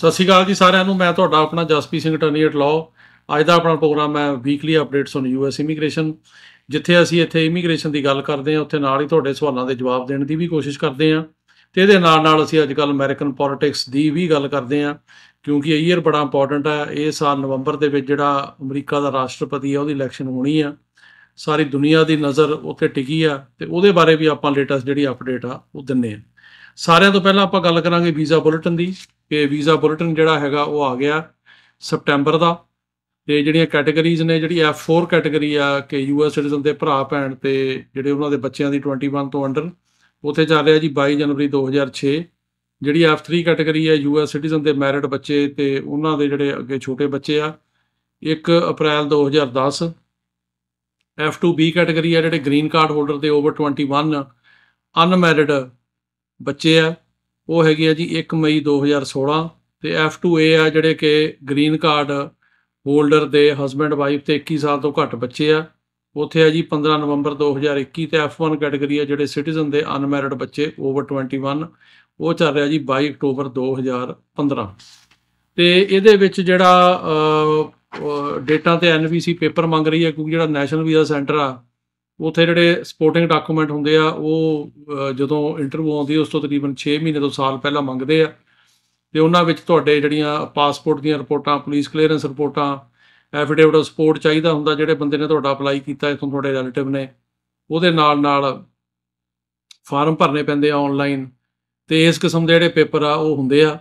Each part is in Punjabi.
ਸਤਿ ਸ਼੍ਰੀ ਅਕਾਲ ਜੀ ਸਾਰਿਆਂ ਨੂੰ ਮੈਂ ਤੁਹਾਡਾ ਆਪਣਾ ਜਸਪੀ ਸਿੰਘ ਟਰਨੀ ਐਟ ਲਾਅ ਅੱਜ ਦਾ ਆਪਣਾ ਪ੍ਰੋਗਰਾਮ ਹੈ weekly updates on US immigration ਜਿੱਥੇ ਅਸੀਂ ਇੱਥੇ ਇਮੀਗ੍ਰੇਸ਼ਨ ਦੀ ਗੱਲ ਕਰਦੇ ਹਾਂ ਉੱਥੇ ਨਾਲ ਹੀ ਤੁਹਾਡੇ ਸਵਾਲਾਂ ਦੇ ਜਵਾਬ ਦੇਣ ਦੀ ਵੀ ਕੋਸ਼ਿਸ਼ ਕਰਦੇ ਹਾਂ ਤੇ ਇਹਦੇ ਨਾਲ ਨਾਲ ਅਸੀਂ ਅੱਜ ਕੱਲ ਅਮਰੀਕਨ ਪੋਲਿਟਿਕਸ ਦੀ ਵੀ ਗੱਲ ਕਰਦੇ ਹਾਂ ਕਿਉਂਕਿ ਇਹ ਈਅਰ ਬੜਾ ਇੰਪੋਰਟੈਂਟ ਹੈ ਇਹ ਸਾਲ ਨਵੰਬਰ ਦੇ ਵਿੱਚ ਜਿਹੜਾ ਅਮਰੀਕਾ ਦਾ ਰਾਸ਼ਟਰਪਤੀ ਹੈ ਉਹਦੀ ਇਲੈਕਸ਼ਨ ਹੋਣੀ ਆ ਸਾਰੀ ਦੁਨੀਆ ਦੀ ਨਜ਼ਰ ਉੱਤੇ ਟਿਕੀ ਆ ਤੇ ਉਹਦੇ ਬਾਰੇ ਵੀ ਆਪਾਂ ਲੇਟੈਸਟ ਜਿਹੜੀ ਅਪਡੇਟ ਆ ਉਹ ਦਿੰਨੇ ਆ ਸਾਰਿਆਂ ਤੋਂ ਪਹਿਲਾਂ ਆਪਾਂ ਗੱਲ ਕਰਾਂਗੇ ਵੀਜ਼ਾ ਬੁਲੇਟਿਨ ਦੀ ਕਿ ਵੀਜ਼ਾ ਬੁਲੇਟਿਨ ਜਿਹੜਾ ਹੈਗਾ ਉਹ ਆ ਗਿਆ ਸਪਟੈਂਬਰ ਦਾ ਤੇ ਜਿਹੜੀਆਂ ਕੈਟਾਗਰੀਜ਼ ਨੇ ਜਿਹੜੀ F4 ਕੈਟਾਗਰੀ ਆ ਕਿ ਯੂਐਸ ਸਿਟੀਜ਼ਨ ਦੇ ਭਰਾ ਭੈਣ ਤੇ ਜਿਹੜੇ ਉਹਨਾਂ ਦੇ ਬੱਚਿਆਂ ਦੀ 21 ਤੋਂ ਅੰਡਰ ਉਥੇ ਚੱਲ ਰਿਹਾ ਜੀ 22 ਜਨਵਰੀ 2006 ਜਿਹੜੀ F3 ਕੈਟਾਗਰੀ ਆ ਯੂਐਸ ਸਿਟੀਜ਼ਨ ਦੇ ਮੈਰਿਡ ਬੱਚੇ ਤੇ ਉਹਨਾਂ ਦੇ ਜਿਹੜੇ ਅੱਗੇ ਛੋਟੇ ਬੱਚੇ ਆ 1 ਅਪ੍ਰੈਲ 2010 F2B ਕੈਟਾਗਰੀ ਆ ਜਿਹੜੇ ਗ੍ਰੀਨ ਕਾਰਡ ਹੋਲਡਰ ਦੇ ਓਵਰ 21 ਅਨਮੈਰਿਡ ਬੱਚੇ ਆ ਉਹ ਹੈਗੀ ਆ ਜੀ 1 ਮਈ 2016 ਤੇ F2A ਆ ਜਿਹੜੇ ਕਿ ਗ੍ਰੀਨ ਕਾਰਡ ਹੋਲਡਰ ਦੇ ਹਸਬੰਡ ਵਾਈਫ ਤੇ 21 ਸਾਲ ਤੋਂ ਘੱਟ ਬੱਚੇ ਆ ਉਥੇ ਆ ਜੀ 15 ਨਵੰਬਰ 2021 ਤੇ F1 ਕੈਟਾਗਰੀ ਆ ਜਿਹੜੇ ਸਿਟੀਜ਼ਨ ਦੇ ਅਨਮੈਰਿਡ ਬੱਚੇ ਓਵਰ 21 ਉਹ ਚੱਲ ਰਿਹਾ ਜੀ 22 ਅਕਤੂਬਰ 2015 ਤੇ ਇਹਦੇ ਵਿੱਚ ਜਿਹੜਾ ਡੇਟਾ ਤੇ ਐਨਵੀਸੀ ਪੇਪਰ ਮੰਗ ਰਹੀ ਹੈ ਕਿਉਂਕਿ ਜਿਹੜਾ ਨੈਸ਼ਨਲ ਵੀਜ਼ਾ ਸੈਂਟਰ ਆ ਉਥੇ ਜਿਹੜੇ ਸਪੋਰਟਿੰਗ ਡਾਕੂਮੈਂਟ ਹੁੰਦੇ ਆ ਉਹ ਜਦੋਂ ਇੰਟਰਵਿਊ ਆਉਂਦੀ ਉਸ ਤੋਂ ਤਕਰੀਬਨ 6 ਮਹੀਨੇ ਤੋਂ ਸਾਲ ਪਹਿਲਾਂ ਮੰਗਦੇ ਆ ਤੇ ਉਹਨਾਂ ਵਿੱਚ ਤੁਹਾਡੇ ਜਿਹੜੀਆਂ ਪਾਸਪੋਰਟ ਦੀਆਂ ਰਿਪੋਰਟਾਂ ਪੁਲਿਸ ਕਲੀਅਰੈਂਸ ਰਿਪੋਰਟਾਂ ਐਫੀਡੇਵਿਟ ਆਫ ਸਪੋਰਟ ਚਾਹੀਦਾ ਹੁੰਦਾ ਜਿਹੜੇ ਬੰਦੇ ਨੇ ਤੁਹਾਡਾ ਅਪਲਾਈ ਕੀਤਾ ਇਥੋਂ ਤੁਹਾਡੇ ਰਿਲੇਟਿਵ ਨੇ ਉਹਦੇ ਨਾਲ ਨਾਲ ਫਾਰਮ ਭਰਨੇ ਪੈਂਦੇ ਆ ਆਨਲਾਈਨ ਤੇ ਇਸ ਕਿਸਮ ਦੇ ਜਿਹੜੇ ਪੇਪਰ ਆ ਉਹ ਹੁੰਦੇ ਆ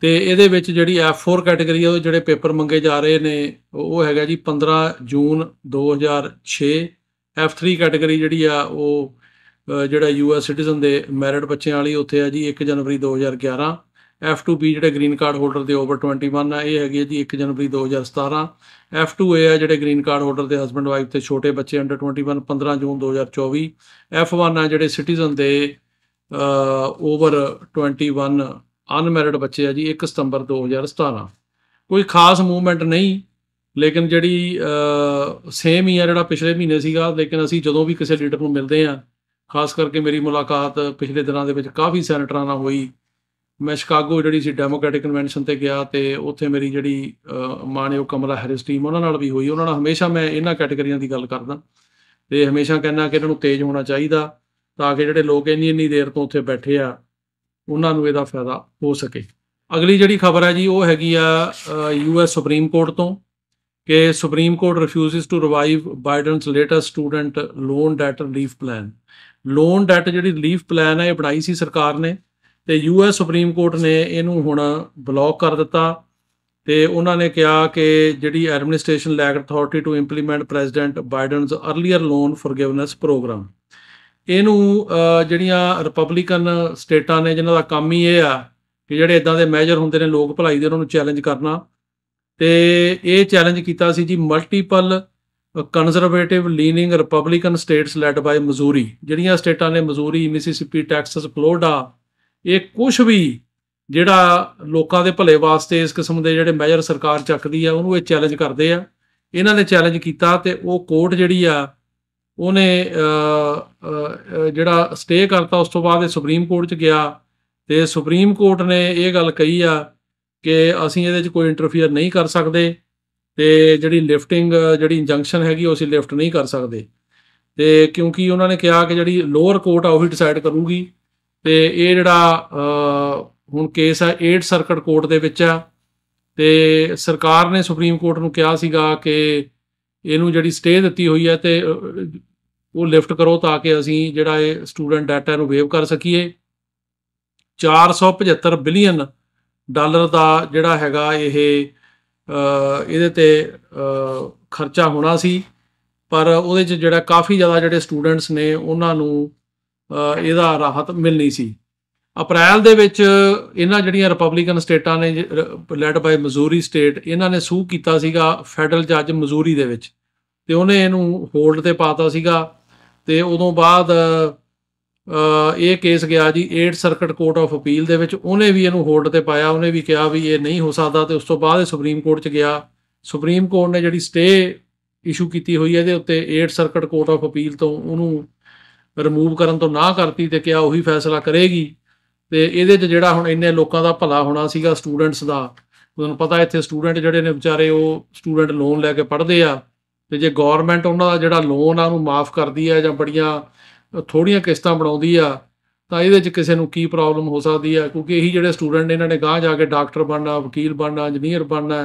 ਤੇ ਇਹਦੇ ਵਿੱਚ ਜਿਹੜੀ F4 ਕੈਟਾਗਰੀ ਆ ਉਹ ਜਿਹੜੇ ਪੇਪਰ ਮੰਗੇ ਜਾ ਰਹੇ ਨੇ ਉਹ ਹੈਗਾ ਜੀ 15 ਜੂਨ 2006 F3 ਕੈਟਾਗਰੀ ਜਿਹੜੀ ਆ ਉਹ ਜਿਹੜਾ ਯੂਐਸ ਸਿਟੀਜ਼ਨ ਦੇ ਮੈਰਿਡ ਬੱਚਿਆਂ ਵਾਲੀ ਉੱਥੇ ਆ ਜੀ 1 ਜਨਵਰੀ 2011 F2B ਜਿਹੜੇ ਗ੍ਰੀਨ ਕਾਰਡ ਹੋਲਡਰ ਦੇ ਓਵਰ 21 ਆ ਇਹ ਹੈਗੀ ਜੀ 1 ਜਨਵਰੀ 2017 F2A ਆ ਜਿਹੜੇ ਗ੍ਰੀਨ ਕਾਰਡ ਹੋਲਡਰ ਦੇ ਹਸਬੰਡ ਵਾਈਫ ਤੇ ਛੋਟੇ ਬੱਚੇ ਅੰਡਰ 21 15 ਜੂਨ 2024 F1 ਆ ਜਿਹੜੇ ਸਿਟੀਜ਼ਨ ਦੇ ਓਵਰ 21 ਅਨਮੈਰਿਡ ਬੱਚੇ ਆ ਜੀ 1 ਸਤੰਬਰ 2017 ਕੋਈ ਖਾਸ ਮੂਵਮੈਂਟ ਨਹੀਂ ਲੇਕਿਨ ਜਿਹੜੀ ਸੇਮ ਹੀ ਆ ਜਿਹੜਾ ਪਿਛਲੇ ਮਹੀਨੇ ਸੀਗਾ ਲੇਕਿਨ ਅਸੀਂ ਜਦੋਂ ਵੀ ਕਿਸੇ ਲੀਡਰ ਨੂੰ ਮਿਲਦੇ ਆ ਖਾਸ ਕਰਕੇ ਮੇਰੀ ਮੁਲਾਕਾਤ ਪਿਛਲੇ ਦਿਨਾਂ ਦੇ ਵਿੱਚ ਕਾਫੀ ਸੈਨੇਟਰਾਂ ਨਾਲ ਹੋਈ ਮੈਂ ਸ਼ਿਕਾਗੋ ਜਿਹੜੀ ਸੀ ਡੈਮੋਕ੍ਰੈਟਿਕ ਕਨਵੈਨਸ਼ਨ ਤੇ ਗਿਆ ਤੇ ਉੱਥੇ ਮੇਰੀ ਜਿਹੜੀ ਮਾਨਯੋਗ ਕਮਲਾ ਹੈਰਿਸ ਟੀਮ ਉਹਨਾਂ ਨਾਲ ਵੀ ਹੋਈ ਉਹਨਾਂ ਨਾਲ ਹਮੇਸ਼ਾ ਮੈਂ ਇਹਨਾਂ ਕੈਟਾਗਰੀਆਂ ਦੀ ਗੱਲ ਕਰਦਾ ਤੇ ਹਮੇਸ਼ਾ ਕਹਿੰਦਾ ਕਿ ਇਹਨਾਂ ਨੂੰ ਤੇਜ਼ ਹੋਣਾ ਚਾਹੀਦਾ ਤਾਂ ਕਿ ਜਿਹੜੇ ਲੋਕ ਇੰਨੀ ਇੰਨੀ ਦੇਰ ਤੋਂ ਉੱਥੇ ਬੈਠੇ ਆ ਉਹਨਾਂ ਨੂੰ ਇਹਦਾ ਫਾਇਦਾ ਹੋ ਸਕੇ ਅਗਲੀ ਜਿਹੜੀ ਖਬਰ ਹੈ ਜੀ ਉਹ ਹੈਗੀ ਆ ਯੂਐਸ ਸੁਪਰੀਮ ਕੋਰਟ ਤੋਂ ਕਿ Supreme Court refuses to revive Biden's latest student loan debt relief plan loan debt ਜਿਹੜੀ ਰਿਲੀਫ ਪਲਾਨ ਹੈ ਇਹ ਬਣਾਈ ਸੀ ਸਰਕਾਰ ਨੇ ਤੇ ਯੂਐਸ ਸੁਪਰੀਮ ਕੋਰਟ ਨੇ ਇਹਨੂੰ ਹੁਣ ਬਲੌਕ ਕਰ ਦਿੱਤਾ ਤੇ ਉਹਨਾਂ ਨੇ ਕਿਹਾ ਕਿ ਜਿਹੜੀ administration lack authority to implement President Biden's earlier loan forgiveness programme ਇਹਨੂੰ ਜਿਹੜੀਆਂ ਰਿਪਬਲਿਕਨ ਸਟੇਟਾਂ ਨੇ ਜਿਨ੍ਹਾਂ ਦਾ ਕੰਮ ਹੀ ਇਹ ਆ ਕਿ ਜਿਹੜੇ ਇਦਾਂ ਦੇ ਮੈਜਰ ਹੁੰਦੇ ਨੇ ਲੋਕ ਭਲਾਈ ਦੇ ਉਹਨਾਂ ਨੂੰ ਚੈਲੰਜ ਕਰਨਾ ਤੇ ਇਹ ਚੈਲੰਜ ਕੀਤਾ ਸੀ ਜੀ multiple conservative leaning Republican states led by Missouri ਜਿਹੜੀਆਂ ਸਟੇਟਾਂ ਨੇ ਮਜ਼ੂਰੀ ਮਿਸਿਸਿਪੀ ਟੈਕਸਸ ਫਲੋਰੀਡਾ ਇਹ ਕੁਝ ਵੀ ਜਿਹੜਾ ਲੋਕਾਂ ਦੇ ਭਲੇ ਵਾਸਤੇ ਇਸ ਕਿਸਮ ਦੇ ਜਿਹੜੇ ਮੈਜਰ ਸਰਕਾਰ ਚੱਕਦੀ ਆ ਉਹਨੂੰ ਇਹ ਚੈਲੰਜ ਕਰਦੇ ਆ ਇਹਨਾਂ ਨੇ ਚੈਲੰਜ ਕੀਤਾ ਤੇ ਉਹ ਕੋਰਟ ਜਿਹੜੀ ਆ ਉਹਨੇ ਜਿਹੜਾ ਸਟੇ ਕਰਤਾ ਉਸ ਤੋਂ ਬਾਅਦ ਇਹ ਸੁਪਰੀਮ ਕੋਰਟ 'ਚ ਗਿਆ ਤੇ ਸੁਪਰੀਮ ਕੋਰਟ ਨੇ ਇਹ ਗੱਲ ਕਹੀ ਆ ਕਿ ਅਸੀਂ ਇਹਦੇ ਵਿੱਚ ਕੋਈ ਇੰਟਰਫੇਅਰ ਨਹੀਂ ਕਰ ਸਕਦੇ ਤੇ ਜਿਹੜੀ ਲਿਫਟਿੰਗ ਜਿਹੜੀ ਇੰਜੰਕਸ਼ਨ ਹੈਗੀ ਉਹ ਅਸੀਂ ਲਿਫਟ ਨਹੀਂ ਕਰ ਸਕਦੇ ਤੇ ਕਿਉਂਕਿ ਉਹਨਾਂ ਨੇ ਕਿਹਾ ਕਿ ਜਿਹੜੀ ਲੋਅਰ ਕੋਰਟ ਆ ਉਹ ਹੀ ਡਿਸਾਈਡ ਕਰੂਗੀ ਤੇ ਇਹ ਜਿਹੜਾ ਹੁਣ ਕੇਸ ਆ 8 ਸਰਕਟ ਕੋਰਟ ਦੇ ਵਿੱਚ ਆ ਤੇ ਸਰਕਾਰ ਨੇ ਸੁਪਰੀਮ ਕੋਰਟ ਨੂੰ ਕਿਹਾ ਸੀਗਾ ਕਿ ਇਹਨੂੰ ਜਿਹੜੀ ਸਟੇ ਦਿੱਤੀ ਹੋਈ ਹੈ ਤੇ ਉਹ ਲਿਫਟ ਕਰੋ ਤਾਂ ਕਿ ਅਸੀਂ ਜਿਹੜਾ ਇਹ ਸਟੂਡੈਂਟ ਡਾਟਾ ਨੂੰ ਵੇਵ ਕਰ ਸਕੀਏ 475 ਬਿਲੀਅਨ ਡਾਲਰ ਦਾ ਜਿਹੜਾ ਹੈਗਾ ਇਹ ਇਹਦੇ ਤੇ ਖਰਚਾ ਹੋਣਾ ਸੀ ਪਰ ਉਹਦੇ 'ਚ ਜਿਹੜਾ ਕਾਫੀ ਜ਼ਿਆਦਾ ਜਿਹੜੇ ਸਟੂਡੈਂਟਸ ਨੇ ਉਹਨਾਂ ਨੂੰ ਇਹਦਾ ਰਾਹਤ ਮਿਲਣੀ ਸੀ ਅਪ੍ਰੈਲ ਦੇ ਵਿੱਚ ਇਹਨਾਂ ਜਿਹੜੀਆਂ ਰਿਪਬਲਿਕਨ ਸਟੇਟਾਂ ਨੇ ਲੈਡ ਬਾਈ ਮਜ਼ੂਰੀ ਸਟੇਟ ਇਹਨਾਂ ਨੇ ਸੂ ਕੀਤਾ ਸੀਗਾ ਫੈਡਰਲ ਜੱਜ ਮਜ਼ੂਰੀ ਦੇ ਵਿੱਚ ਤੇ ਉਹਨੇ ਇਹਨੂੰ ਹੋਲਡ ਤੇ ਪਾਤਾ ਸੀਗਾ ਤੇ ਉਦੋਂ ਬਾਅਦ ਇਹ ਕੇਸ ਗਿਆ ਜੀ 8 ਸਰਕਟ ਕੋਰਟ ਆਫ ਅਪੀਲ ਦੇ ਵਿੱਚ ਉਹਨੇ ਵੀ ਇਹਨੂੰ ਹੋਲਡ ਤੇ ਪਾਇਆ ਉਹਨੇ ਵੀ ਕਿਹਾ ਵੀ ਇਹ ਨਹੀਂ ਹੋ ਸਕਦਾ ਤੇ ਉਸ ਤੋਂ ਬਾਅਦ ਸੁਪਰੀਮ ਕੋਰਟ 'ਚ ਗਿਆ ਸੁਪਰੀਮ ਕੋਰਟ ਨੇ ਜਿਹੜੀ ਸਟੇ ਇਸ਼ੂ ਕੀਤੀ ਹੋਈ ਹੈ ਦੇ ਉੱਤੇ 8 ਸਰਕਟ ਕੋਰਟ ਆਫ ਅਪੀਲ ਤੋਂ ਉਹਨੂੰ ਰਿਮੂਵ ਕਰਨ ਤੋਂ ਨਾ ਕਰਤੀ ਤੇ ਕਿਹਾ ਉਹੀ ਫੈਸਲਾ ਕਰੇਗੀ ਤੇ ਇਹਦੇ 'ਚ ਜਿਹੜਾ ਹੁਣ ਇੰਨੇ ਲੋਕਾਂ ਦਾ ਭਲਾ ਹੋਣਾ ਸੀਗਾ ਸਟੂਡੈਂਟਸ ਦਾ ਤੁਹਾਨੂੰ ਪਤਾ ਇੱਥੇ ਸਟੂਡੈਂਟ ਜਿਹੜੇ ਨੇ ਵਿਚਾਰੇ ਉਹ ਸਟੂਡੈਂਟ ਲੋਨ ਲੈ ਕੇ ਪੜ੍ਹਦੇ ਆ ਤੇ ਜੇ ਗਵਰਨਮੈਂਟ ਉਹਨਾਂ ਦਾ ਜਿਹੜਾ ਲੋਨ ਆ ਉਹਨੂੰ ਮਾਫ ਕਰਦੀ ਆ ਜਾਂ ਬੜੀਆਂ ਥੋੜੀਆਂ ਕਿਸ਼ਤਾਂ ਬਣਾਉਂਦੀ ਆ ਤਾਂ ਇਹਦੇ 'ਚ ਕਿਸੇ ਨੂੰ ਕੀ ਪ੍ਰੋਬਲਮ ਹੋ ਸਕਦੀ ਆ ਕਿਉਂਕਿ ਇਹੀ ਜਿਹੜੇ ਸਟੂਡੈਂਟ ਨੇ ਇਹਨਾਂ ਨੇ ਗਾਹ ਜਾ ਕੇ ਡਾਕਟਰ ਬਣਨਾ ਵਕੀਲ ਬਣਨਾ ਇੰਜੀਨੀਅਰ ਬਣਨਾ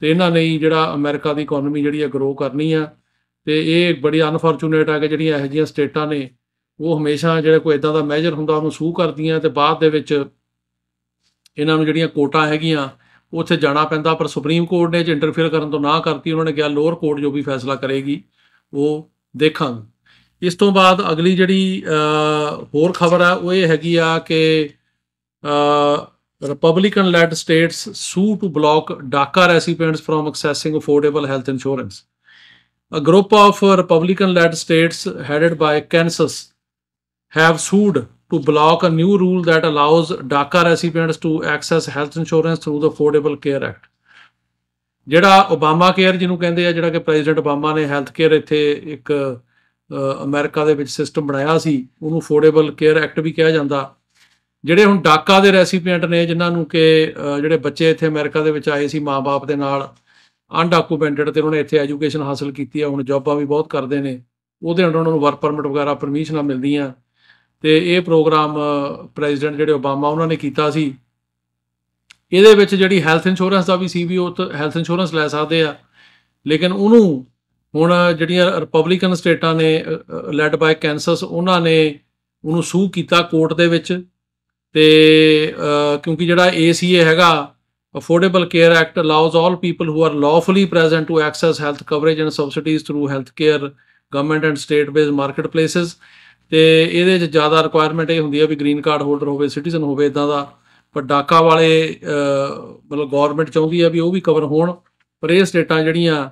ਤੇ ਇਹਨਾਂ ਨੇ ਜਿਹੜਾ ਅਮਰੀਕਾ ਦੀ ਇਕਨੋਮੀ ਜਿਹੜੀ ਆ ਗਰੋ ਕਰਨੀ ਆ ਤੇ ਇਹ ਬੜੀ ਅਨਫੋਰਚੂਨੇਟ ਆ ਕਿ ਜਿਹੜੀਆਂ ਇਹੋ ਜਿਹੀਆਂ ਸਟੇਟਾਂ ਨੇ ਉਹ ਹਮੇਸ਼ਾ ਜਿਹੜਾ ਕੋਈ ਇਦਾਂ ਦਾ ਮੈਜਰ ਹੁੰਦਾ ਉਹਨੂੰ ਸੂ ਕਰਦੀਆਂ ਤੇ ਬਾਅਦ ਦੇ ਵਿੱਚ ਇਹਨਾਂ ਨੂੰ ਜਿਹੜੀਆਂ ਕੋਟਾ ਹੈਗੀਆਂ ਉੱਥੇ ਜਾਣਾ ਪੈਂਦਾ ਪਰ ਸੁਪਰੀਮ ਕੋਰਟ ਨੇ ਜੇ ਇੰਟਰਫੇਅਰ ਕਰਨ ਤੋਂ ਨਾ ਕਰਤੀ ਉਹਨਾਂ ਨੇ ਕਿਹਾ ਲੋਅਰ ਕੋਰਟ ਜੋ ਵੀ ਫੈਸਲਾ ਕਰੇਗੀ ਉਹ ਦੇਖਾਂਗੇ ਇਸ ਤੋਂ ਬਾਅਦ ਅਗਲੀ ਜਿਹੜੀ ਹੋਰ ਖਬਰ ਆ ਉਹ ਇਹ ਹੈਗੀ ਆ ਕਿ Republican led states sue to block DACA recipients from accessing affordable health insurance a group of Republican led states headed by Kansas have sued to block a new rule that allows DACA recipients to access health insurance through the Affordable Care Act ਜਿਹੜਾ ਓਬਾਮਾ ਕੇਅਰ ਜਿਹਨੂੰ ਕਹਿੰਦੇ ਆ ਜਿਹੜਾ ਕਿ ਪ੍ਰੈਜ਼ੀਡੈਂਟ ਓਬਾਮਾ ਨੇ ਹੈਲਥ ਕੇਅਰ ਇੱਥੇ ਇੱਕ ਅਮਰੀਕਾ ਦੇ ਵਿੱਚ ਸਿਸਟਮ ਬਣਾਇਆ ਸੀ ਉਹਨੂੰ ਫੋਰਡੇਬਲ ਕੇਅਰ ਐਕਟ ਵੀ ਕਿਹਾ ਜਾਂਦਾ ਜਿਹੜੇ ਹੁਣ ਡਾਕਾ ਦੇ ਰੈਸੀਪੀਐਂਟ ਨੇ ਜਿਨ੍ਹਾਂ ਨੂੰ ਕਿ ਜਿਹੜੇ ਬੱਚੇ ਇੱਥੇ ਅਮਰੀਕਾ ਦੇ ਵਿੱਚ ਆਏ ਸੀ ਮਾਪੇ ਦੇ ਨਾਲ ਅਨਡਾਕੂਮੈਂਟਡ ਤੇ ਉਹਨਾਂ ਨੇ ਇੱਥੇ ਐਜੂਕੇਸ਼ਨ ਹਾਸਲ ਕੀਤੀ ਹੈ ਹੁਣ ਜੌਬਾਂ ਵੀ ਬਹੁਤ ਕਰਦੇ ਨੇ ਉਹਦੇ ਅੰਡਰ ਉਹਨਾਂ ਨੂੰ ਵਰਕ ਪਰਮਿਟ ਵਗੈਰਾ ਪਰਮਿਸ਼ਨਾਂ ਮਿਲਦੀਆਂ ਤੇ ਇਹ ਪ੍ਰੋਗਰਾਮ ਪ੍ਰੈਜ਼ੀਡੈਂਟ ਜਿਹੜੇ ਓਬਾਮਾ ਉਹਨਾਂ ਨੇ ਕੀਤਾ ਸੀ ਇਹਦੇ ਵਿੱਚ ਜਿਹੜੀ ਹੈਲਥ ਇੰਸ਼ੋਰੈਂਸ ਦਾ ਵੀ ਸੀਬੀਓ ਹੈਲਥ ਇੰਸ਼ੋਰੈਂਸ ਲੈ ਸਕਦੇ ਆ ਲੇਕਿਨ ਉਹਨੂੰ ਹੁਣ ਜਿਹੜੀਆਂ ਰਿਪਬਲਿਕਨ ਸਟੇਟਾਂ ਨੇ ਲੈਡ ਬਾਈ ਕੈਂਸਸ ਉਹਨਾਂ ਨੇ ਉਹਨੂੰ ਸੂ ਕੀਤਾ ਕੋਰਟ ਦੇ ਵਿੱਚ ਤੇ ਕਿਉਂਕਿ ਜਿਹੜਾ ਏਸੀਏ ਹੈਗਾ Affordable Care Act allows all people who are lawfully present to access health coverage and subsidies through health care government and state base marketplaces ਤੇ ਇਹਦੇ ਚ ਜ਼ਿਆਦਾ ਰਿਕੁਆਇਰਮੈਂਟ ਇਹ ਹੁੰਦੀ ਹੈ ਵੀ ਗ੍ਰੀਨ ਕਾਰਡ ਹੋਲਡਰ ਹੋਵੇ ਸਿਟੀਜ਼ਨ ਹੋਵੇ ਇਦਾਂ ਦਾ ਪਰ ਡਾਕਾ ਵਾਲੇ ਮਤਲਬ ਗਵਰਨਮੈਂਟ ਚਾਹੁੰਦੀ ਹੈ ਵੀ ਉਹ ਵੀ ਕਵਰ ਹੋਣ ਪਰ ਇਹ ਸਟੇਟਾਂ ਜਿਹੜੀਆਂ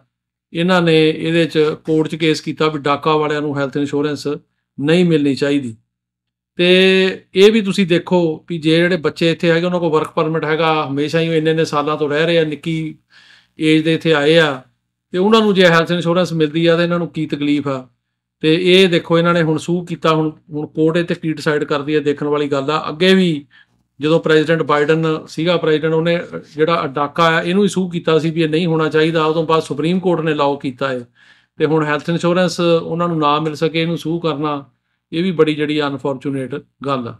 ਇਹਨਾਂ ਨੇ ਇਹਦੇ ਚ ਕੋਰਟ 'ਚ ਕੇਸ ਕੀਤਾ ਵੀ ਡਾਕਾ ਵਾਲਿਆਂ ਨੂੰ ਹੈਲਥ ਇੰਸ਼ੋਰੈਂਸ ਨਹੀਂ ਮਿਲਣੀ ਚਾਹੀਦੀ ਤੇ ਇਹ ਵੀ ਤੁਸੀਂ ਦੇਖੋ ਵੀ ਜੇ ਜਿਹੜੇ ਬੱਚੇ ਇੱਥੇ ਆਏ ਉਹਨਾਂ ਕੋਲ ਵਰਕ ਪਰਮਿਟ ਹੈਗਾ ਹਮੇਸ਼ਾ ਹੀ ਇੰਨੇ ਨੇ ਸਾਲਾਂ ਤੋਂ ਰਹਿ ਰਹੇ ਆ ਨਿੱਕੀ ਏਜ ਦੇ ਇੱਥੇ ਆਏ ਆ ਤੇ ਉਹਨਾਂ ਨੂੰ ਜੇ ਹੈਲਥ ਇੰਸ਼ੋਰੈਂਸ ਮਿਲਦੀ ਆ ਤਾਂ ਇਹਨਾਂ ਨੂੰ ਕੀ ਤਕਲੀਫ ਆ ਤੇ ਇਹ ਦੇਖੋ ਇਹਨਾਂ ਨੇ ਹੁਣ ਸੂ ਕੀਤਾ ਹੁਣ ਹੁਣ ਕੋਰਟ ਇਹ ਤੇ ਕੀ ਡਿਸਾਈਡ ਕਰਦੀ ਆ ਦੇਖਣ ਵਾਲੀ ਗੱਲ ਆ ਅੱਗੇ ਵੀ ਜਦੋਂ ਪ੍ਰੈਜ਼ੀਡੈਂਟ ਬਾਈਡਨ ਸੀਗਾ ਪ੍ਰੈਜ਼ੀਡੈਂਟ ਉਹਨੇ ਜਿਹੜਾ ਡਾਕਾ ਆ ਇਹਨੂੰ ਇਸ਼ੂ ਕੀਤਾ ਸੀ ਵੀ ਇਹ ਨਹੀਂ ਹੋਣਾ ਚਾਹੀਦਾ ਉਦੋਂ ਬਾਅਦ ਸੁਪਰੀਮ ਕੋਰਟ ਨੇ ਲਾਅ ਕੀਤਾ ਹੈ ਤੇ ਹੁਣ ਹੈਲਥ ਇੰਸ਼ੋਰੈਂਸ ਉਹਨਾਂ ਨੂੰ ਨਾ ਮਿਲ ਸਕੇ ਇਹਨੂੰ ਸੂ ਕਰਨਾ ਇਹ ਵੀ ਬੜੀ ਜਿਹੜੀ ਅਨਫੋਰਚੂਨੇਟ ਗੱਲ ਆ